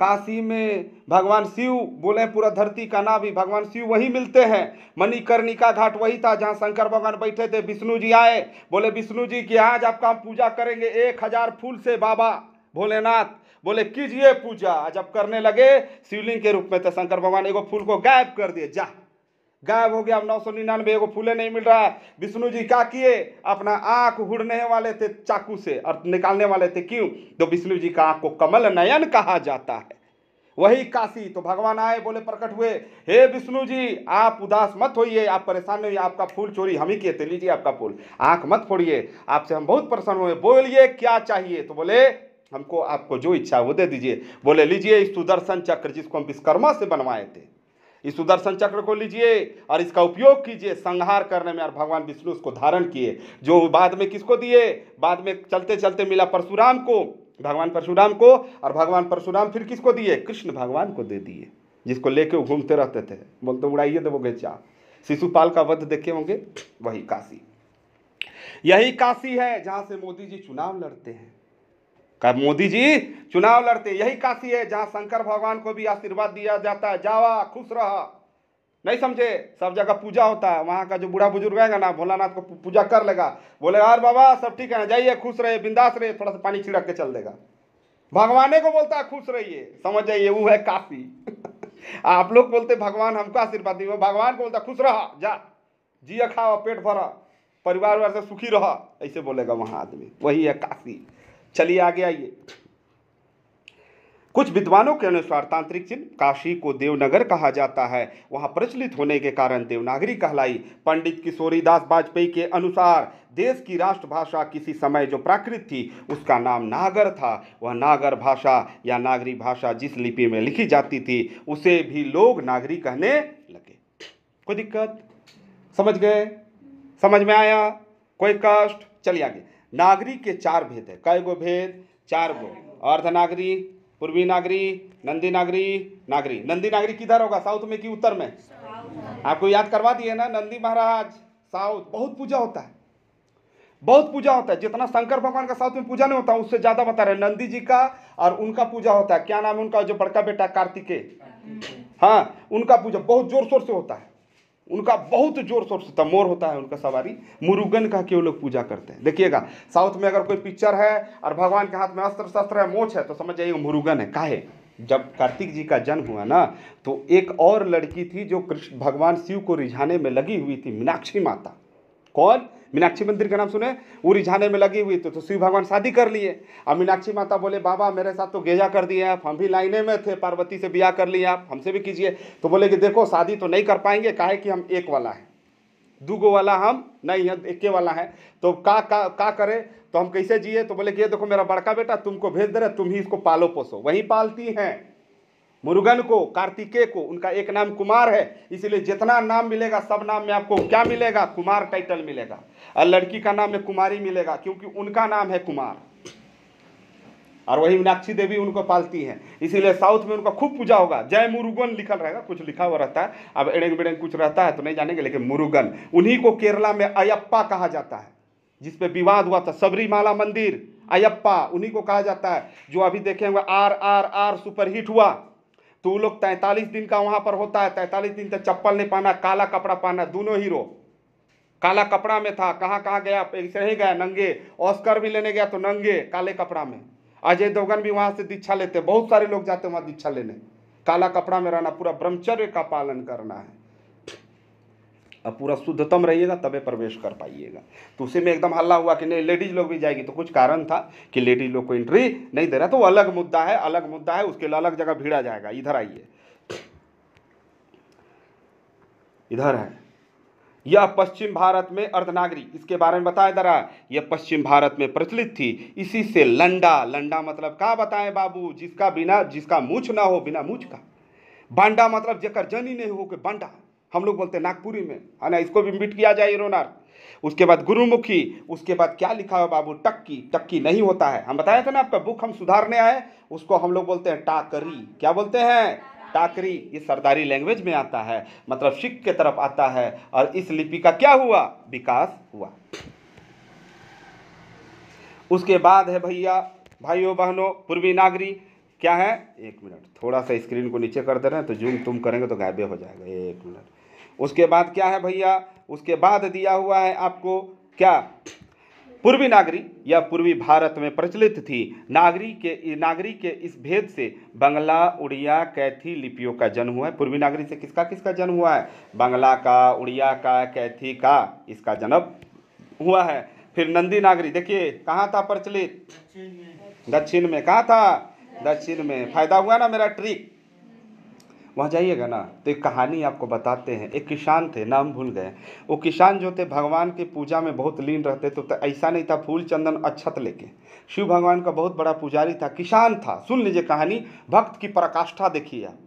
काशी में भगवान शिव बोले पूरा धरती का नाम भी भगवान शिव वही मिलते हैं मणिकर्णिका घाट वही था जहाँ शंकर भगवान बैठे थे विष्णु जी आए बोले विष्णु जी की आज आपका हम पूजा करेंगे एक हजार फूल से बाबा भोलेनाथ बोले कीजिए पूजा जब करने लगे शिवलिंग के रूप में तो शंकर भगवान एगो फूल को गायब कर दिए जा गायब हो गया अब नौ सौ निन्यानवे एगो फूले नहीं मिल रहा है विष्णु जी क्या किए अपना आंख हुड़ने वाले थे चाकू से और निकालने वाले थे क्यों तो विष्णु जी का आंख को कमल नयन कहा जाता है वही काशी तो भगवान आए बोले प्रकट हुए हे विष्णु जी आप उदास मत होइए आप परेशान नहीं आपका फूल चोरी हम ही किए थे लीजिए आपका फूल आंख मत फोड़िए आपसे हम बहुत परेशान हुए बोलिए क्या चाहिए तो बोले हमको आपको जो इच्छा है वो दे दीजिए बोले लीजिए इस सुदर्शन चक्र जिसको हम विश्वकर्मा से बनवाए थे इस सुदर्शन चक्र को लीजिए और इसका उपयोग कीजिए संहार करने में और भगवान विष्णु उसको धारण किए जो बाद में किसको दिए बाद में चलते चलते मिला परशुराम को भगवान परशुराम को और भगवान परशुराम फिर किसको दिए कृष्ण भगवान को दे दिए जिसको लेके घूमते रहते थे बोलते उड़ाइए देवोगे चा शिशुपाल का वध देखे होंगे वही काशी यही काशी है जहाँ से मोदी जी चुनाव लड़ते हैं कहा मोदी जी चुनाव लड़ते यही काशी है जहाँ शंकर भगवान को भी आशीर्वाद दिया जाता है जावा खुश रहा नहीं समझे सब जगह पूजा होता है वहाँ का जो बूढ़ा बुजुर्ग आएगा ना भोलानाथ को पूजा कर लेगा बोले यार बाबा सब ठीक है ना जाइए खुश रहे बिंदास रहे थोड़ा सा पानी छिड़क के चल देगा भगवाने को बोलता है खुश रहिए समझ जाइए वो है काशी आप लोग बोलते भगवान हमको आशीर्वाद दिए भगवान को बोलता खुश रहा जा जिया खाओ पेट भरा परिवार वार से सुखी रहा ऐसे बोलेगा वहाँ आदमी वही है काशी चलिए आगे आइए कुछ विद्वानों के अनुसार तांत्रिक चिन्ह काशी को देवनगर कहा जाता है वहां प्रचलित होने के कारण देवनागरी कहलाई पंडित किशोरी दास वाजपेयी के अनुसार देश की राष्ट्रभाषा किसी समय जो प्राकृत थी उसका नाम नागर था वह नागर भाषा या नागरी भाषा जिस लिपि में लिखी जाती थी उसे भी लोग नागरी कहने लगे कोई दिक्कत समझ गए समझ में आया कोई कष्ट चलिए आगे नागरी के चार भेद है कई गो भेद चार गो अर्धनागरी पूर्वी नागरी नंदी नागरी नागरी नंदी नागरी किधर होगा साउथ में कि उत्तर में आपको याद करवा दिए ना नंदी महाराज साउथ बहुत पूजा होता है बहुत पूजा होता है जितना शंकर भगवान का साउथ में पूजा नहीं होता उससे ज्यादा बता रहे नंदी जी का और उनका पूजा होता है क्या नाम है उनका जो बड़का बेटा कार्तिकेय हाँ उनका पूजा बहुत जोर शोर से होता है उनका बहुत जोर शोर से मोर होता है उनका सवारी मुरुगन का वो लोग पूजा करते हैं देखिएगा साउथ में अगर कोई पिक्चर है और भगवान के हाथ में अस्त्र शस्त्र है मोच है तो समझ जाइए मुरुगन है काहे जब कार्तिक जी का जन्म हुआ ना तो एक और लड़की थी जो कृष्ण भगवान शिव को रिझाने में लगी हुई थी मीनाक्षी माता कौन मीनाक्षी मंदिर का नाम सुने उरी झाने में लगी हुई तो, तो शिव भगवान शादी कर लिए अब मीनाक्षी माता बोले बाबा मेरे साथ तो गेजा कर दिए आप हम भी लाइने में थे पार्वती से ब्याह कर लिए आप हमसे भी कीजिए तो बोले कि देखो शादी तो नहीं कर पाएंगे काहे कि हम एक वाला है दूगो वाला हम नहीं है एक वाला है तो का का का करें तो हम कैसे जिए तो बोले कि ये देखो मेरा बड़का बेटा तुमको भेज दे रहे तुम ही इसको पालो पोसो वहीं पालती हैं मुरुगन को कार्तिकेय को उनका एक नाम कुमार है इसीलिए जितना नाम मिलेगा सब नाम में आपको क्या मिलेगा कुमार टाइटल मिलेगा और लड़की का नाम है कुमारी मिलेगा क्योंकि उनका नाम है कुमार और वही मीनाक्षी देवी उनको पालती हैं इसीलिए साउथ में उनका खूब पूजा होगा जय मुरुगन लिखा रहेगा कुछ लिखा हुआ रहता है अब एड़ेंग बेड़ेंग कुछ रहता है तो नहीं जानेंगे लेकिन मुरुगन उन्हीं को केरला में अयप्पा कहा जाता है जिसपे विवाद हुआ था सबरीमाला मंदिर अयप्पा उन्हीं को कहा जाता है जो अभी देखेंगे आर आर आर सुपरहिट हुआ तो वो लोग तैंतालीस दिन का वहाँ पर होता है तैंतालीस दिन तक चप्पल नहीं पाना काला कपड़ा पाना दोनों हीरो काला कपड़ा में था कहाँ कहाँ गया ऐसे ही गया नंगे ऑस्कर भी लेने गया तो नंगे काले कपड़ा में अजय देवगन भी वहाँ से दीक्षा लेते बहुत सारे लोग जाते वहाँ दीक्षा लेने काला कपड़ा में रहना पूरा ब्रह्मचर्य का पालन करना है अब पूरा शुद्धतम रहिएगा तबे प्रवेश कर पाइएगा तो उसी में एकदम हल्ला हुआ कि नहीं लेडीज लोग भी जाएगी तो कुछ कारण था कि लेडीज लोग को एंट्री नहीं दे रहा तो अलग मुद्दा है अलग मुद्दा है उसके लिए अलग जगह भीड़ा जाएगा इधर आइए इधर है यह पश्चिम भारत में अर्धनागरी इसके बारे में बताया जा रहा यह पश्चिम भारत में प्रचलित थी इसी से लंडा लंडा मतलब का बताएं बाबू जिसका बिना जिसका मूछ ना हो बिना मूछ का बांडा मतलब जेकर जनी नहीं हो के बांडा हम लोग बोलते हैं नागपुरी में है ना इसको भी मिट किया जाए रोनार उसके बाद गुरुमुखी उसके बाद क्या लिखा हुआ बाबू टक्की टक्की नहीं होता है हम बताया था ना आपका बुक हम सुधारने आए उसको हम लोग बोलते हैं टाकरी क्या बोलते हैं टाकरी ये सरदारी लैंग्वेज में आता है मतलब सिख के तरफ आता है और इस लिपि का क्या हुआ विकास हुआ उसके बाद है भैया भाइयों बहनों पूर्वी नागरी क्या है एक मिनट थोड़ा सा स्क्रीन को नीचे कर दे रहे हैं तो जूम तुम करेंगे तो गायबे हो जाएगा एक मिनट उसके बाद क्या है भैया उसके बाद दिया हुआ है आपको क्या पूर्वी नागरी या पूर्वी भारत में प्रचलित थी नागरी के नागरी के इस भेद से बंगला उड़िया कैथी लिपियों का जन्म हुआ है पूर्वी नागरी से किसका किसका जन्म हुआ है बंगला का उड़िया का कैथी का इसका जन्म हुआ है फिर नंदी नागरी देखिए कहाँ था प्रचलित दक्षिण में कहाँ था दक्षिण में फायदा हुआ ना मेरा ट्रिक वहाँ जाइएगा ना तो एक कहानी आपको बताते हैं एक किसान थे नाम भूल गए वो किसान जो थे भगवान की पूजा में बहुत लीन रहते तो, ऐसा नहीं था फूल चंदन अच्छत लेके शिव भगवान का बहुत बड़ा पुजारी था किसान था सुन लीजिए कहानी भक्त की पराकाष्ठा देखिए आप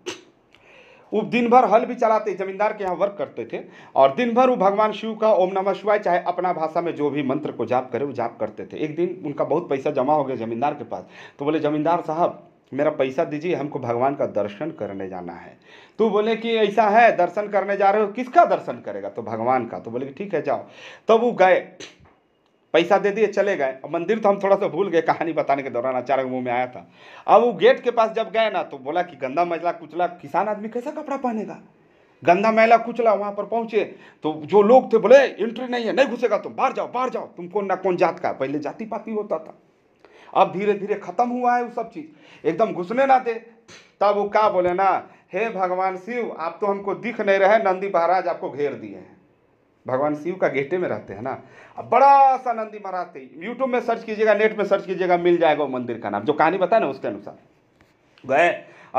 वो दिन भर हल भी चलाते जमींदार के यहाँ वर्क करते थे और दिन भर वो भगवान शिव का ओम नमः शिवाय चाहे अपना भाषा में जो भी मंत्र को जाप करे वो जाप करते थे एक दिन उनका बहुत पैसा जमा हो गया जमींदार के पास तो बोले जमींदार साहब मेरा पैसा दीजिए हमको भगवान का दर्शन करने जाना है तो बोले कि ऐसा है दर्शन करने जा रहे हो किसका दर्शन करेगा तो भगवान का तो बोले कि ठीक है जाओ तब वो गए पैसा दे दिए चले गए अब मंदिर तो हम थोड़ा सा भूल गए कहानी बताने के दौरान अचानक मुंह में आया था अब वो गेट के पास जब गए ना तो बोला कि गंदा मजला कुचला किसान आदमी कैसा कपड़ा पहनेगा गंदा मैला कुचला वहाँ पर पहुँचे तो जो लोग थे बोले एंट्री नहीं है नहीं घुसेगा तुम बाहर जाओ बाहर जाओ तुम कौन ना कौन जात का पहले जाति पाति होता था अब धीरे धीरे खत्म हुआ है वो सब चीज़ एकदम घुसने ना दे तब वो क्या बोले ना हे भगवान शिव आप तो हमको दिख नहीं रहे नंदी महाराज आपको घेर दिए हैं भगवान शिव का गेटे में रहते हैं ना अब बड़ा सा नंदी महाराज थे यूट्यूब में सर्च कीजिएगा नेट में सर्च कीजिएगा मिल जाएगा वो मंदिर का नाम जो कहानी बताए ना उसके अनुसार गए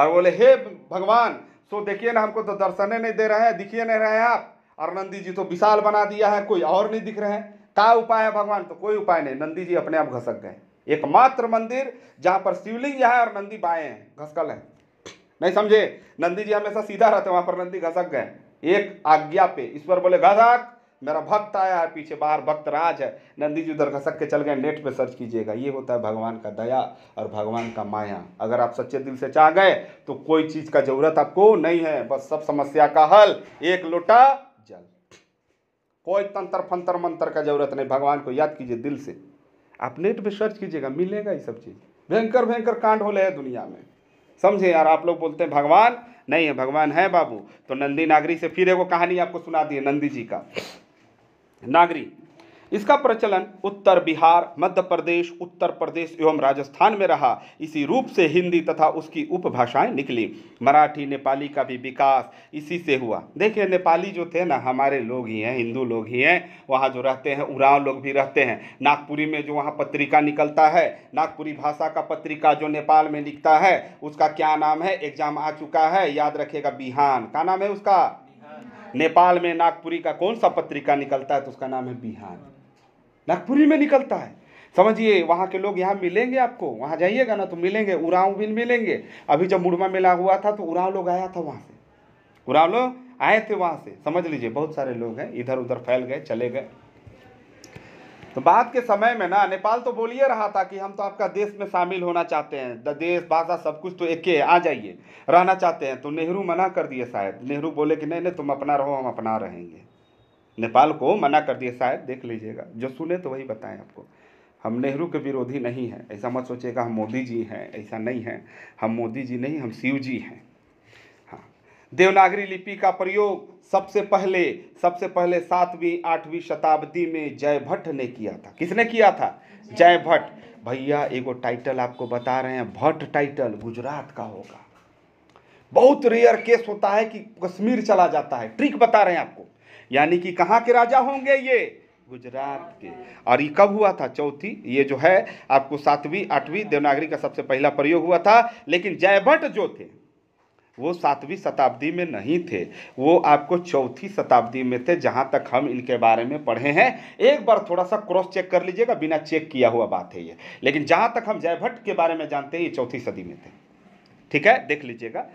और बोले हे भगवान सो देखिए ना हमको तो दर्शने नहीं दे रहे हैं दिखिए नहीं रहे हैं आप और नंदी जी तो विशाल बना दिया है कोई और नहीं दिख रहे हैं का उपाय है भगवान तो कोई उपाय नहीं नंदी जी अपने आप घसक गए एकमात्र मंदिर जहां पर शिवलिंग यहां है और नंदी बाएं हैं घसकल है नहीं समझे नंदी जी हमेशा सीधा रहते वहां पर नंदी घसक गए एक आज्ञा पे ईश्वर बोले घसक मेरा भक्त आया है पीछे बाहर भक्त राज है नंदी जी उधर घसक के चल गए नेट पे सर्च कीजिएगा ये होता है भगवान का दया और भगवान का माया अगर आप सच्चे दिल से चाह गए तो कोई चीज़ का जरूरत आपको नहीं है बस सब समस्या का हल एक लोटा जल कोई तंत्र फंतर मंत्र का जरूरत नहीं भगवान को याद कीजिए दिल से आप नेट पे सर्च कीजिएगा मिलेगा ये सब चीज़ भयंकर भयंकर कांड हो रहे हैं दुनिया में समझे यार आप लोग बोलते हैं भगवान नहीं है भगवान है बाबू तो नंदी नागरी से फिर एगो कहानी आपको सुना दी है नंदी जी का नागरी इसका प्रचलन उत्तर बिहार मध्य प्रदेश उत्तर प्रदेश एवं राजस्थान में रहा इसी रूप से हिंदी तथा उसकी उपभाषाएं निकली मराठी नेपाली का भी विकास इसी से हुआ देखिए नेपाली जो थे ना हमारे लोग ही हैं हिंदू लोग ही हैं वहाँ जो रहते हैं उराव लोग भी रहते हैं नागपुरी में जो वहाँ पत्रिका निकलता है नागपुरी भाषा का पत्रिका जो नेपाल में लिखता है उसका क्या नाम है एग्जाम आ चुका है याद रखेगा बिहान का नाम है उसका नेपाल में नागपुरी का कौन सा पत्रिका निकलता है तो उसका नाम है बिहान नागपुरी में निकलता है समझिए वहाँ के लोग यहाँ मिलेंगे आपको वहाँ जाइएगा ना तो मिलेंगे उड़ाव भी मिलेंगे अभी जब मुड़मा मेला हुआ था तो उड़ाव लोग आया था वहाँ से उड़ाव लोग आए थे वहाँ से समझ लीजिए बहुत सारे लोग हैं इधर उधर फैल गए चले गए तो बाद के समय में ना नेपाल तो बोलिए रहा था कि हम तो आपका देश में शामिल होना चाहते हैं द देश भाषा सब कुछ तो एक के आ जाइए रहना चाहते हैं तो नेहरू मना कर दिए शायद नेहरू बोले कि नहीं नहीं तुम अपना रहो हम अपना रहेंगे नेपाल को मना कर दिया शायद देख लीजिएगा जो सुने तो वही बताएं आपको हम नेहरू के विरोधी नहीं हैं ऐसा मत सोचिएगा हम मोदी जी हैं ऐसा नहीं है हम मोदी जी नहीं हम शिव जी हैं हाँ देवनागरी लिपि का प्रयोग सबसे पहले सबसे पहले सातवीं आठवीं शताब्दी में जय भट्ट ने किया था किसने किया था जय भट्ट भैया एगो टाइटल आपको बता रहे हैं भट्ट टाइटल गुजरात का होगा बहुत रेयर केस होता है कि कश्मीर चला जाता है ट्रिक बता रहे हैं आपको यानी कि कहाँ के राजा होंगे ये गुजरात के और ये कब हुआ था चौथी ये जो है आपको सातवीं आठवीं देवनागरी का सबसे पहला प्रयोग हुआ था लेकिन जयभट्ट जो थे वो सातवीं शताब्दी में नहीं थे वो आपको चौथी शताब्दी में थे जहाँ तक हम इनके बारे में पढ़े हैं एक बार थोड़ा सा क्रॉस चेक कर लीजिएगा बिना चेक किया हुआ बात है ये लेकिन जहाँ तक हम जयभट्ट के बारे में जानते हैं ये चौथी सदी में थे ठीक है देख लीजिएगा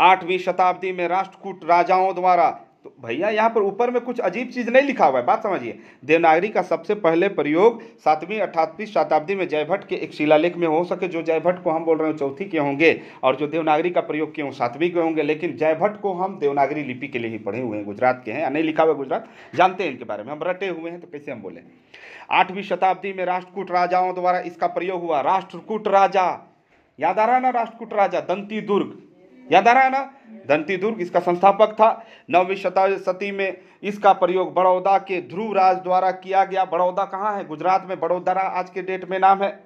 आठवीं शताब्दी में राष्ट्रकूट राजाओं द्वारा तो भैया यहाँ पर ऊपर में कुछ अजीब चीज़ नहीं लिखा हुआ है बात समझिए देवनागरी का सबसे पहले प्रयोग सातवीं अठातवीं शताब्दी में जयभट्ट के एक शिलालेख में हो सके जो जयभट्ट को हम बोल रहे हैं चौथी के होंगे और जो देवनागरी का प्रयोग किए हों सातवीं के होंगे लेकिन जयभट्ट को हम देवनागरी लिपि के लिए ही पढ़े हुए हैं गुजरात के हैं नहीं लिखा हुआ गुजरात जानते हैं इनके बारे में हम रटे हुए हैं तो कैसे हम बोले आठवीं शताब्दी में राष्ट्रकूट राजाओं द्वारा इसका प्रयोग हुआ राष्ट्रकूट राजा याद आ रहा ना राष्ट्रकूट राजा दंती दुर्ग याद आ रहा है ना धनती दुर्ग इसका संस्थापक था नौवीं शताब्दी में इसका प्रयोग बड़ौदा के ध्रुव राज द्वारा किया गया बड़ौदा कहाँ है गुजरात में बड़ौदरा आज के डेट में नाम है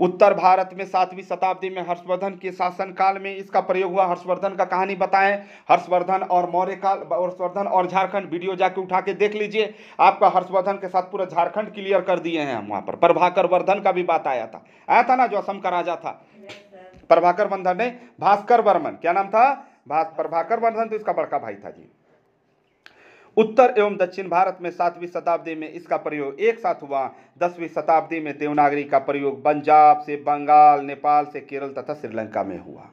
उत्तर भारत में सातवीं शताब्दी में हर्षवर्धन के शासनकाल में इसका प्रयोग हुआ हर्षवर्धन का कहानी बताएं हर्षवर्धन और मौर्य काल हर्षवर्धन और झारखंड वीडियो जाके उठा के देख लीजिए आपका हर्षवर्धन के साथ पूरा झारखंड क्लियर कर दिए हैं हम वहाँ पर प्रभाकर वर्धन का भी बात आया था आया था ना जो असम का राजा था प्रभाकर बंधन ने भास्कर वर्मन क्या नाम था प्रभाकर बंधन तो इसका बड़का भाई था जी उत्तर एवं दक्षिण भारत में सातवीं शताब्दी में इसका प्रयोग एक साथ हुआ दसवीं शताब्दी में देवनागरी का प्रयोग पंजाब से बंगाल नेपाल से केरल तथा श्रीलंका में हुआ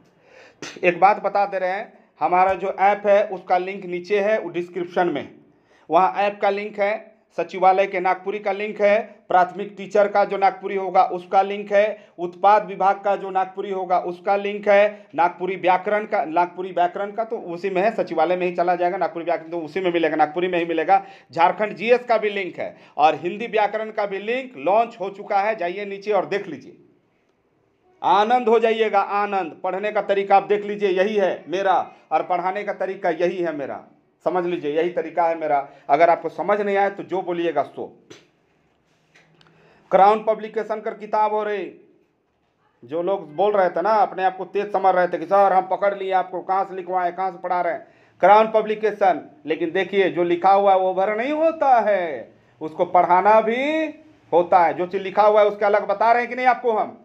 एक बात बता दे रहे हैं हमारा जो ऐप है उसका लिंक नीचे है वो डिस्क्रिप्शन में वहाँ ऐप का लिंक है सचिवालय के नागपुरी का लिंक है प्राथमिक टीचर का जो नागपुरी होगा उसका लिंक है उत्पाद विभाग का जो नागपुरी होगा उसका लिंक है नागपुरी व्याकरण का नागपुरी व्याकरण का तो उसी में है सचिवालय में ही चला जाएगा नागपुरी व्याकरण तो उसी में मिलेगा नागपुरी में ही मिलेगा झारखंड जीएस का भी लिंक है और हिंदी व्याकरण का भी लिंक लॉन्च हो चुका है जाइए नीचे और देख लीजिए आनंद हो जाइएगा आनंद पढ़ने का तरीका आप देख लीजिए यही है मेरा और पढ़ाने का तरीका यही है मेरा समझ लीजिए यही तरीका है मेरा अगर आपको समझ नहीं आए तो जो बोलिएगा सो क्राउन पब्लिकेशन कर किताब हो रही जो लोग बोल रहे थे ना अपने आप को तेज समझ रहे थे कि सर हम पकड़ लिए आपको कहाँ से लिखवाए कहाँ से पढ़ा रहे हैं क्राउन पब्लिकेशन लेकिन देखिए जो लिखा हुआ है वो भर नहीं होता है उसको पढ़ाना भी होता है जो चीज़ लिखा हुआ है उसके अलग बता रहे हैं कि नहीं आपको हम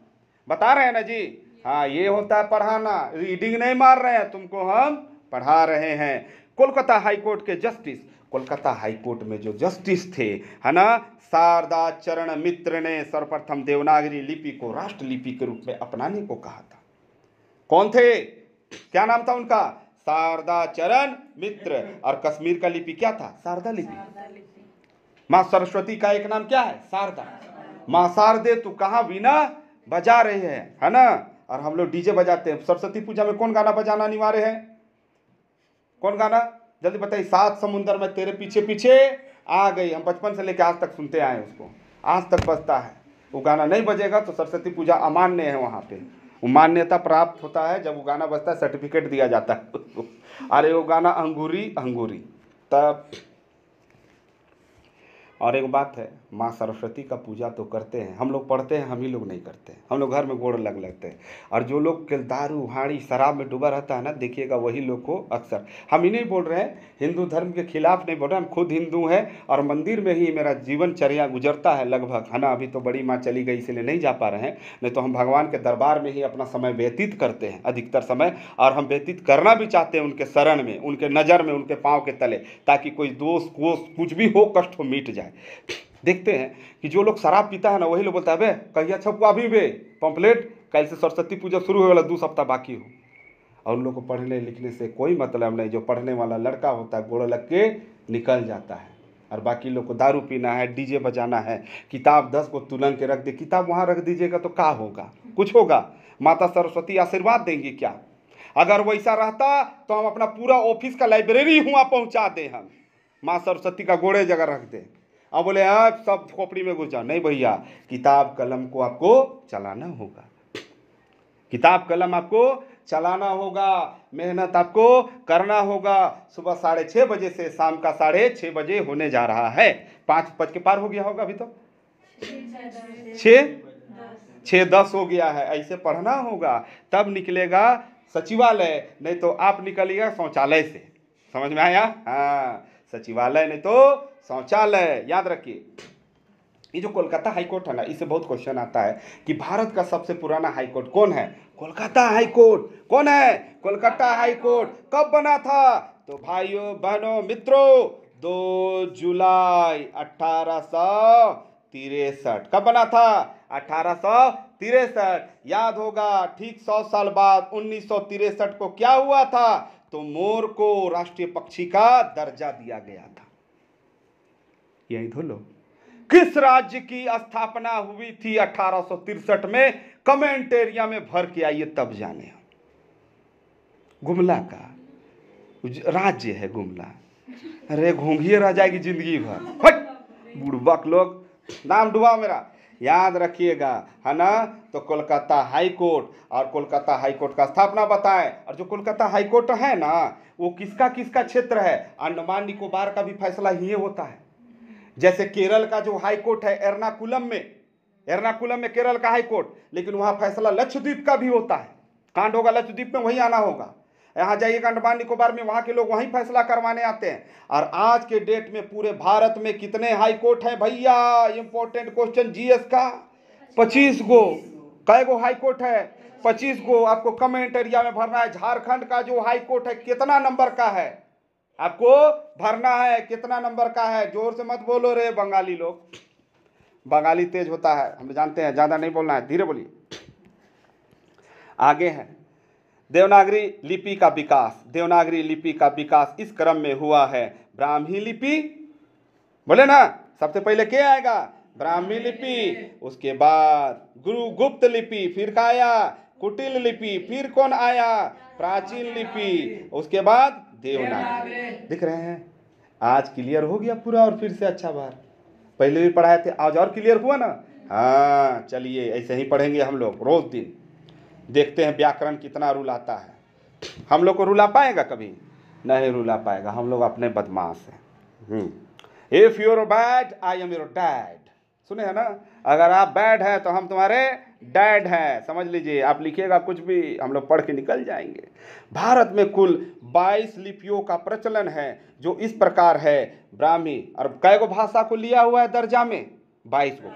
बता रहे हैं ना जी हाँ ये होता है पढ़ाना रीडिंग नहीं मार रहे हैं तुमको हम पढ़ा रहे हैं कोलकाता हाईकोर्ट के जस्टिस कोलकाता हाईकोर्ट में जो जस्टिस थे है ना शारदा चरण मित्र ने सर्वप्रथम देवनागरी लिपि को राष्ट्र लिपि के रूप में अपनाने को कहा था कौन थे क्या नाम था उनका शारदा चरण मित्र और कश्मीर का लिपि क्या था शारदा लिपि माँ सरस्वती का एक नाम क्या है शारदा माँ शारदे तू कहा बिना बजा रहे हैं है ना और हम लोग डीजे बजाते हैं सरस्वती पूजा में कौन गाना बजाना अनिवार्य है कौन गाना जल्दी बताइए सात समुंदर में तेरे पीछे पीछे आ गई हम बचपन से लेकर आज तक सुनते आए उसको आज तक बजता है वो गाना नहीं बजेगा तो सरस्वती पूजा अमान्य है वहाँ पे वो मान्यता प्राप्त होता है जब वो गाना बजता है सर्टिफिकेट दिया जाता है उसको अरे वो गाना अंगूरी अंगूरी तब और एक बात है माँ सरस्वती का पूजा तो करते हैं हम लोग पढ़ते हैं हम ही लोग नहीं करते हम लोग घर में गोड़ लग लगते हैं और जो लोग किलदारू हाड़ी शराब में डूबा रहता है ना देखिएगा वही लोग को अक्सर हम ही नहीं बोल रहे हैं हिंदू धर्म के खिलाफ नहीं बोल रहे हम खुद हिंदू हैं और मंदिर में ही मेरा जीवनचर्या गुजरता है लगभग है ना अभी तो बड़ी माँ चली गई इसलिए नहीं जा पा रहे हैं नहीं तो हम भगवान के दरबार में ही अपना समय व्यतीत करते हैं अधिकतर समय और हम व्यतीत करना भी चाहते हैं उनके शरण में उनके नज़र में उनके पाँव के तले ताकि कोई दोष कोष कुछ भी हो कष्ट हो मीट जाए देखते हैं कि जो लोग शराब पीता है ना वही लोग बोलता है अबे कहिया छपुआ अभी बे पम्पलेट कल से सरस्वती पूजा शुरू होने वाला दो सप्ताह बाकी हो और उन लोग को पढ़ने लिखने से कोई मतलब नहीं जो पढ़ने वाला लड़का होता है गोड़ लग के निकल जाता है और बाकी लोग को दारू पीना है डीजे बजाना है किताब दस को तुलन के रख दे किताब वहाँ रख दीजिएगा तो क्या होगा कुछ होगा माता सरस्वती आशीर्वाद देंगी क्या अगर वैसा रहता तो हम अपना पूरा ऑफिस का लाइब्रेरी वहाँ पहुँचा दें हम माँ सरस्वती का गोड़े जगह रख दें अब बोले आप सब खोपड़ी में घुस जाओ नहीं भैया किताब कलम को आपको चलाना होगा किताब कलम आपको चलाना होगा मेहनत आपको करना होगा सुबह साढ़े छः बजे से शाम का साढ़े छः बजे होने जा रहा है पाँच बज के पार हो गया होगा अभी तो छ छः दस हो गया है ऐसे पढ़ना होगा तब निकलेगा सचिवालय नहीं तो आप निकलिएगा शौचालय से समझ में आया हाँ सचिवालय नहीं तो शौचालय याद रखिए ये जो कोलकाता हाईकोर्ट है ना इससे बहुत क्वेश्चन आता है कि भारत का सबसे पुराना हाईकोर्ट कौन है कोलकाता हाईकोर्ट कौन है कोलकाता हाईकोर्ट कब बना था तो भाइयों बहनों मित्रों दो जुलाई अठारह सौ तिरसठ कब बना था अठारह सौ तिरसठ याद होगा ठीक सौ साल बाद उन्नीस सौ तिरसठ को क्या हुआ था तो मोर को राष्ट्रीय पक्षी का दर्जा दिया गया था यही धोलो तो किस राज्य की स्थापना हुई थी अठारह में कमेंट एरिया में भर के आइए तब जाने गुमला का राज्य है गुमला अरे घूंघिए रह जाएगी जिंदगी भर बुड़बक लोग नाम डुबा मेरा याद रखिएगा है ना तो कोलकाता हाई कोर्ट और कोलकाता हाई कोर्ट का स्थापना बताएं और जो कोलकाता हाई कोर्ट है ना वो किसका किसका क्षेत्र है अंडमान निकोबार का भी फैसला ही होता है जैसे केरल का जो हाई कोर्ट है एर्नाकुलम में एर्नाकुलम में केरल का हाई कोर्ट लेकिन वहाँ फैसला लक्षद्वीप का भी होता है कांड होगा लक्षद्वीप में वही आना होगा यहाँ जाइएगा अंडमान निकोबार में वहाँ के लोग वहीं फैसला करवाने आते हैं और आज के डेट में पूरे भारत में कितने हाई कोर्ट हैं भैया इम्पोर्टेंट क्वेश्चन जीएस का पच्चीस गो कै गो हाई कोर्ट है पच्चीस गो आपको कमेंट एरिया में भरना है झारखंड का जो हाई कोर्ट है कितना नंबर का है आपको भरना है कितना नंबर का है जोर से मत बोलो रे बंगाली लोग बंगाली तेज होता है हम जानते हैं ज़्यादा नहीं बोलना है धीरे बोलिए आगे हैं देवनागरी लिपि का विकास देवनागरी लिपि का विकास इस क्रम में हुआ है ब्राह्मी लिपि बोले ना सबसे पहले क्या आएगा ब्राह्मी लिपि उसके बाद गुरुगुप्त लिपि फिर का आया कुटिल लिपि फिर कौन आया प्राचीन लिपि उसके बाद देवनागरी दिख रहे हैं आज क्लियर हो गया पूरा और फिर से अच्छा बार पहले भी पढ़ाए थे आज और क्लियर हुआ ना हाँ चलिए ऐसे ही पढ़ेंगे हम लोग रोज दिन देखते हैं व्याकरण कितना रुलाता है हम लोग को रुला पाएगा कभी नहीं रुला पाएगा हम लोग अपने बदमाश हैं if you're bad I am your dad सुने है ना अगर आप बैड हैं तो हम तुम्हारे डैड हैं समझ लीजिए आप लिखिएगा कुछ भी हम लोग पढ़ के निकल जाएंगे भारत में कुल 22 लिपियों का प्रचलन है जो इस प्रकार है ब्राह्मी और कैगो भाषा को लिया हुआ है दर्जा में 22 गो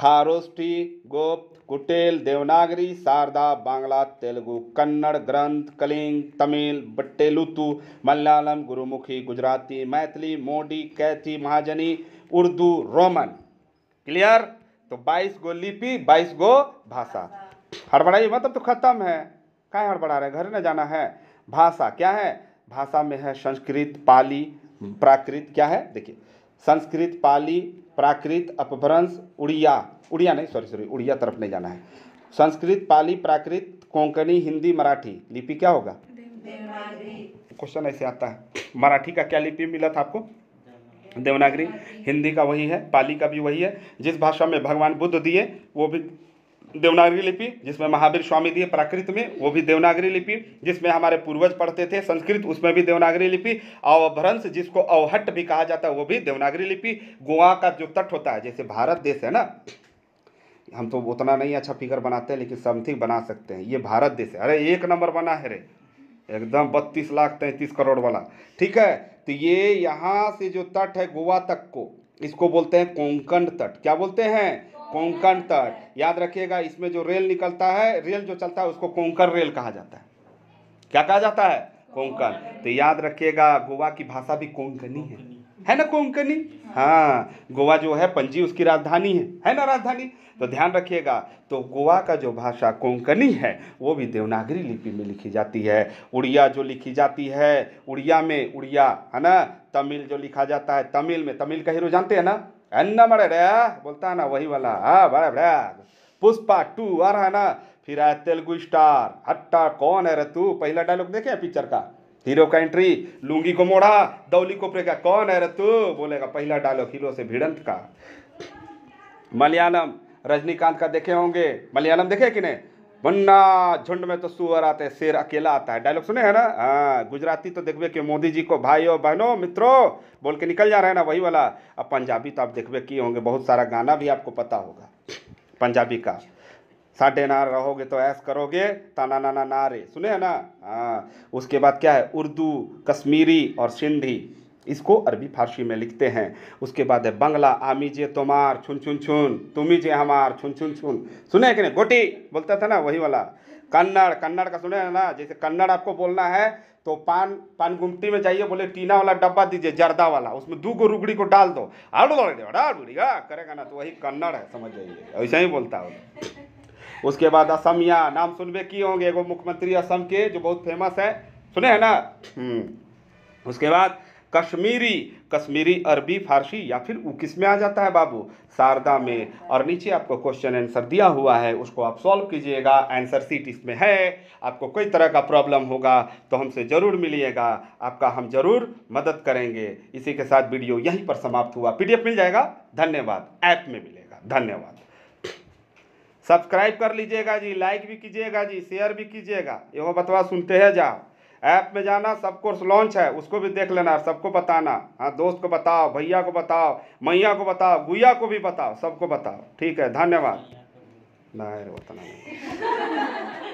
खारोष्ठी गोप कुटेल देवनागरी शारदा बांग्ला तेलुगु कन्नड़ ग्रंथ कलिंग तमिल बट्टेलुतु मलयालम गुरुमुखी गुजराती मैथिली मोडी कैथी महाजनी उर्दू रोमन क्लियर तो 22 गो लिपि 22 गो भाषा हड़बड़ाई मतलब तो खत्म है कहाँ हड़बड़ा रहे घर न जाना है भाषा क्या है भाषा में है संस्कृत पाली प्राकृत क्या है देखिए संस्कृत पाली प्राकृत अपभ्रंश उड़िया उड़िया नहीं सॉरी सॉरी उड़िया तरफ नहीं जाना है संस्कृत पाली प्राकृत कोंकणी हिंदी मराठी लिपि क्या होगा क्वेश्चन ऐसे आता है मराठी का क्या लिपि मिला था आपको देवनागरी हिंदी का वही है पाली का भी वही है जिस भाषा में भगवान बुद्ध दिए वो भी देवनागरी लिपि जिसमें महावीर स्वामी दिए प्राकृत में वो भी देवनागरी लिपि जिसमें हमारे पूर्वज पढ़ते थे संस्कृत उसमें भी देवनागरी लिपि अवभ्रंश जिसको अवहट भी कहा जाता है वो भी देवनागरी लिपि गोवा का जो तट होता है जैसे भारत देश है ना हम तो उतना नहीं अच्छा फिगर बनाते हैं लेकिन समथिंग बना सकते हैं ये भारत देश है अरे एक नंबर बना है रे एकदम बत्तीस लाख तैंतीस करोड़ वाला ठीक है तो ये यहाँ से जो तट है गोवा तक को इसको बोलते हैं कोंकण तट क्या बोलते हैं कोंकण तट याद रखिएगा इसमें जो रेल निकलता है रेल जो चलता है उसको कोंकण रेल कहा जाता है क्या कहा जाता है कोंकण तो याद रखिएगा गोवा की भाषा भी कोंकणी है है ना कोंकणी हाँ गोवा जो है पंजी उसकी राजधानी है है ना राजधानी तो ध्यान रखिएगा तो गोवा का जो भाषा कोंकणी है वो भी देवनागरी लिपि में लिखी जाती है उड़िया जो लिखी जाती है उड़िया में उड़िया है ना तमिल जो लिखा जाता है तमिल में तमिल का हीरो जानते हैं ना अन्ना मरे रे बोलता है ना वही वाला हा बड़ा बड़ा पुष्पा टू आ रहा है ना फिर आया तेलुगु स्टार हट्टा कौन है रे तू पहला डायलॉग देखे पिक्चर का हीरो का एंट्री लुंगी को मोड़ा दौली को प्रेगा कौन है रे तू बोलेगा पहला डायलॉग हीरो से भिड़ंत का मलयालम रजनीकांत का देखे होंगे मलयालम देखे कि नहीं बन्ना झुंड में तो सुअर आते शेर अकेला आता है डायलॉग सुने हैं ना हाँ गुजराती तो देखबे कि मोदी जी को भाइयों बहनों मित्रों बोल के निकल जा रहे हैं ना वही वाला अब पंजाबी तो आप देखबे किए होंगे बहुत सारा गाना भी आपको पता होगा पंजाबी का साढ़े ना रहोगे तो ऐस करोगे ताना ना ना ना रे सुने है ना हाँ उसके बाद क्या है उर्दू कश्मीरी और सिंधी इसको अरबी फारसी में लिखते हैं उसके बाद है बंगला आमीजे तुमार छुन छुन छुन जे हमार छुन छुन छुन सुने कि नहीं गोटी बोलता था ना वही वाला कन्नड़ कन्नड़ का सुने ना जैसे कन्नड़ आपको बोलना है तो पान पान गुमटी में जाइए बोले टीना वाला डब्बा दीजिए जर्दा वाला उसमें दो गो रुगड़ी को डाल दो आड़ू दौड़े दे हाँ, करेगा ना तो वही कन्नड़ है समझ जाइए ऐसा ही बोलता है उसके बाद असमिया नाम सुनबे की होंगे एगो मुख्यमंत्री असम के जो बहुत फेमस है सुने हैं ना हम्म। उसके बाद कश्मीरी कश्मीरी अरबी फारसी या फिर वो किस में आ जाता है बाबू शारदा में और नीचे आपको क्वेश्चन आंसर दिया हुआ है उसको आप सॉल्व कीजिएगा आंसर सीट इसमें है आपको कोई तरह का प्रॉब्लम होगा तो हमसे ज़रूर मिलिएगा आपका हम ज़रूर मदद करेंगे इसी के साथ वीडियो यहीं पर समाप्त हुआ पीडीएफ मिल जाएगा धन्यवाद ऐप में मिलेगा धन्यवाद सब्सक्राइब कर लीजिएगा जी लाइक भी कीजिएगा जी शेयर भी कीजिएगा यो बतवा सुनते हैं जाओ ऐप में जाना सब कोर्स लॉन्च है उसको भी देख लेना सबको बताना हाँ दोस्त को बताओ भैया को बताओ मैया को बताओ गुया को भी बताओ सबको बताओ ठीक है धन्यवाद नहीं नहीं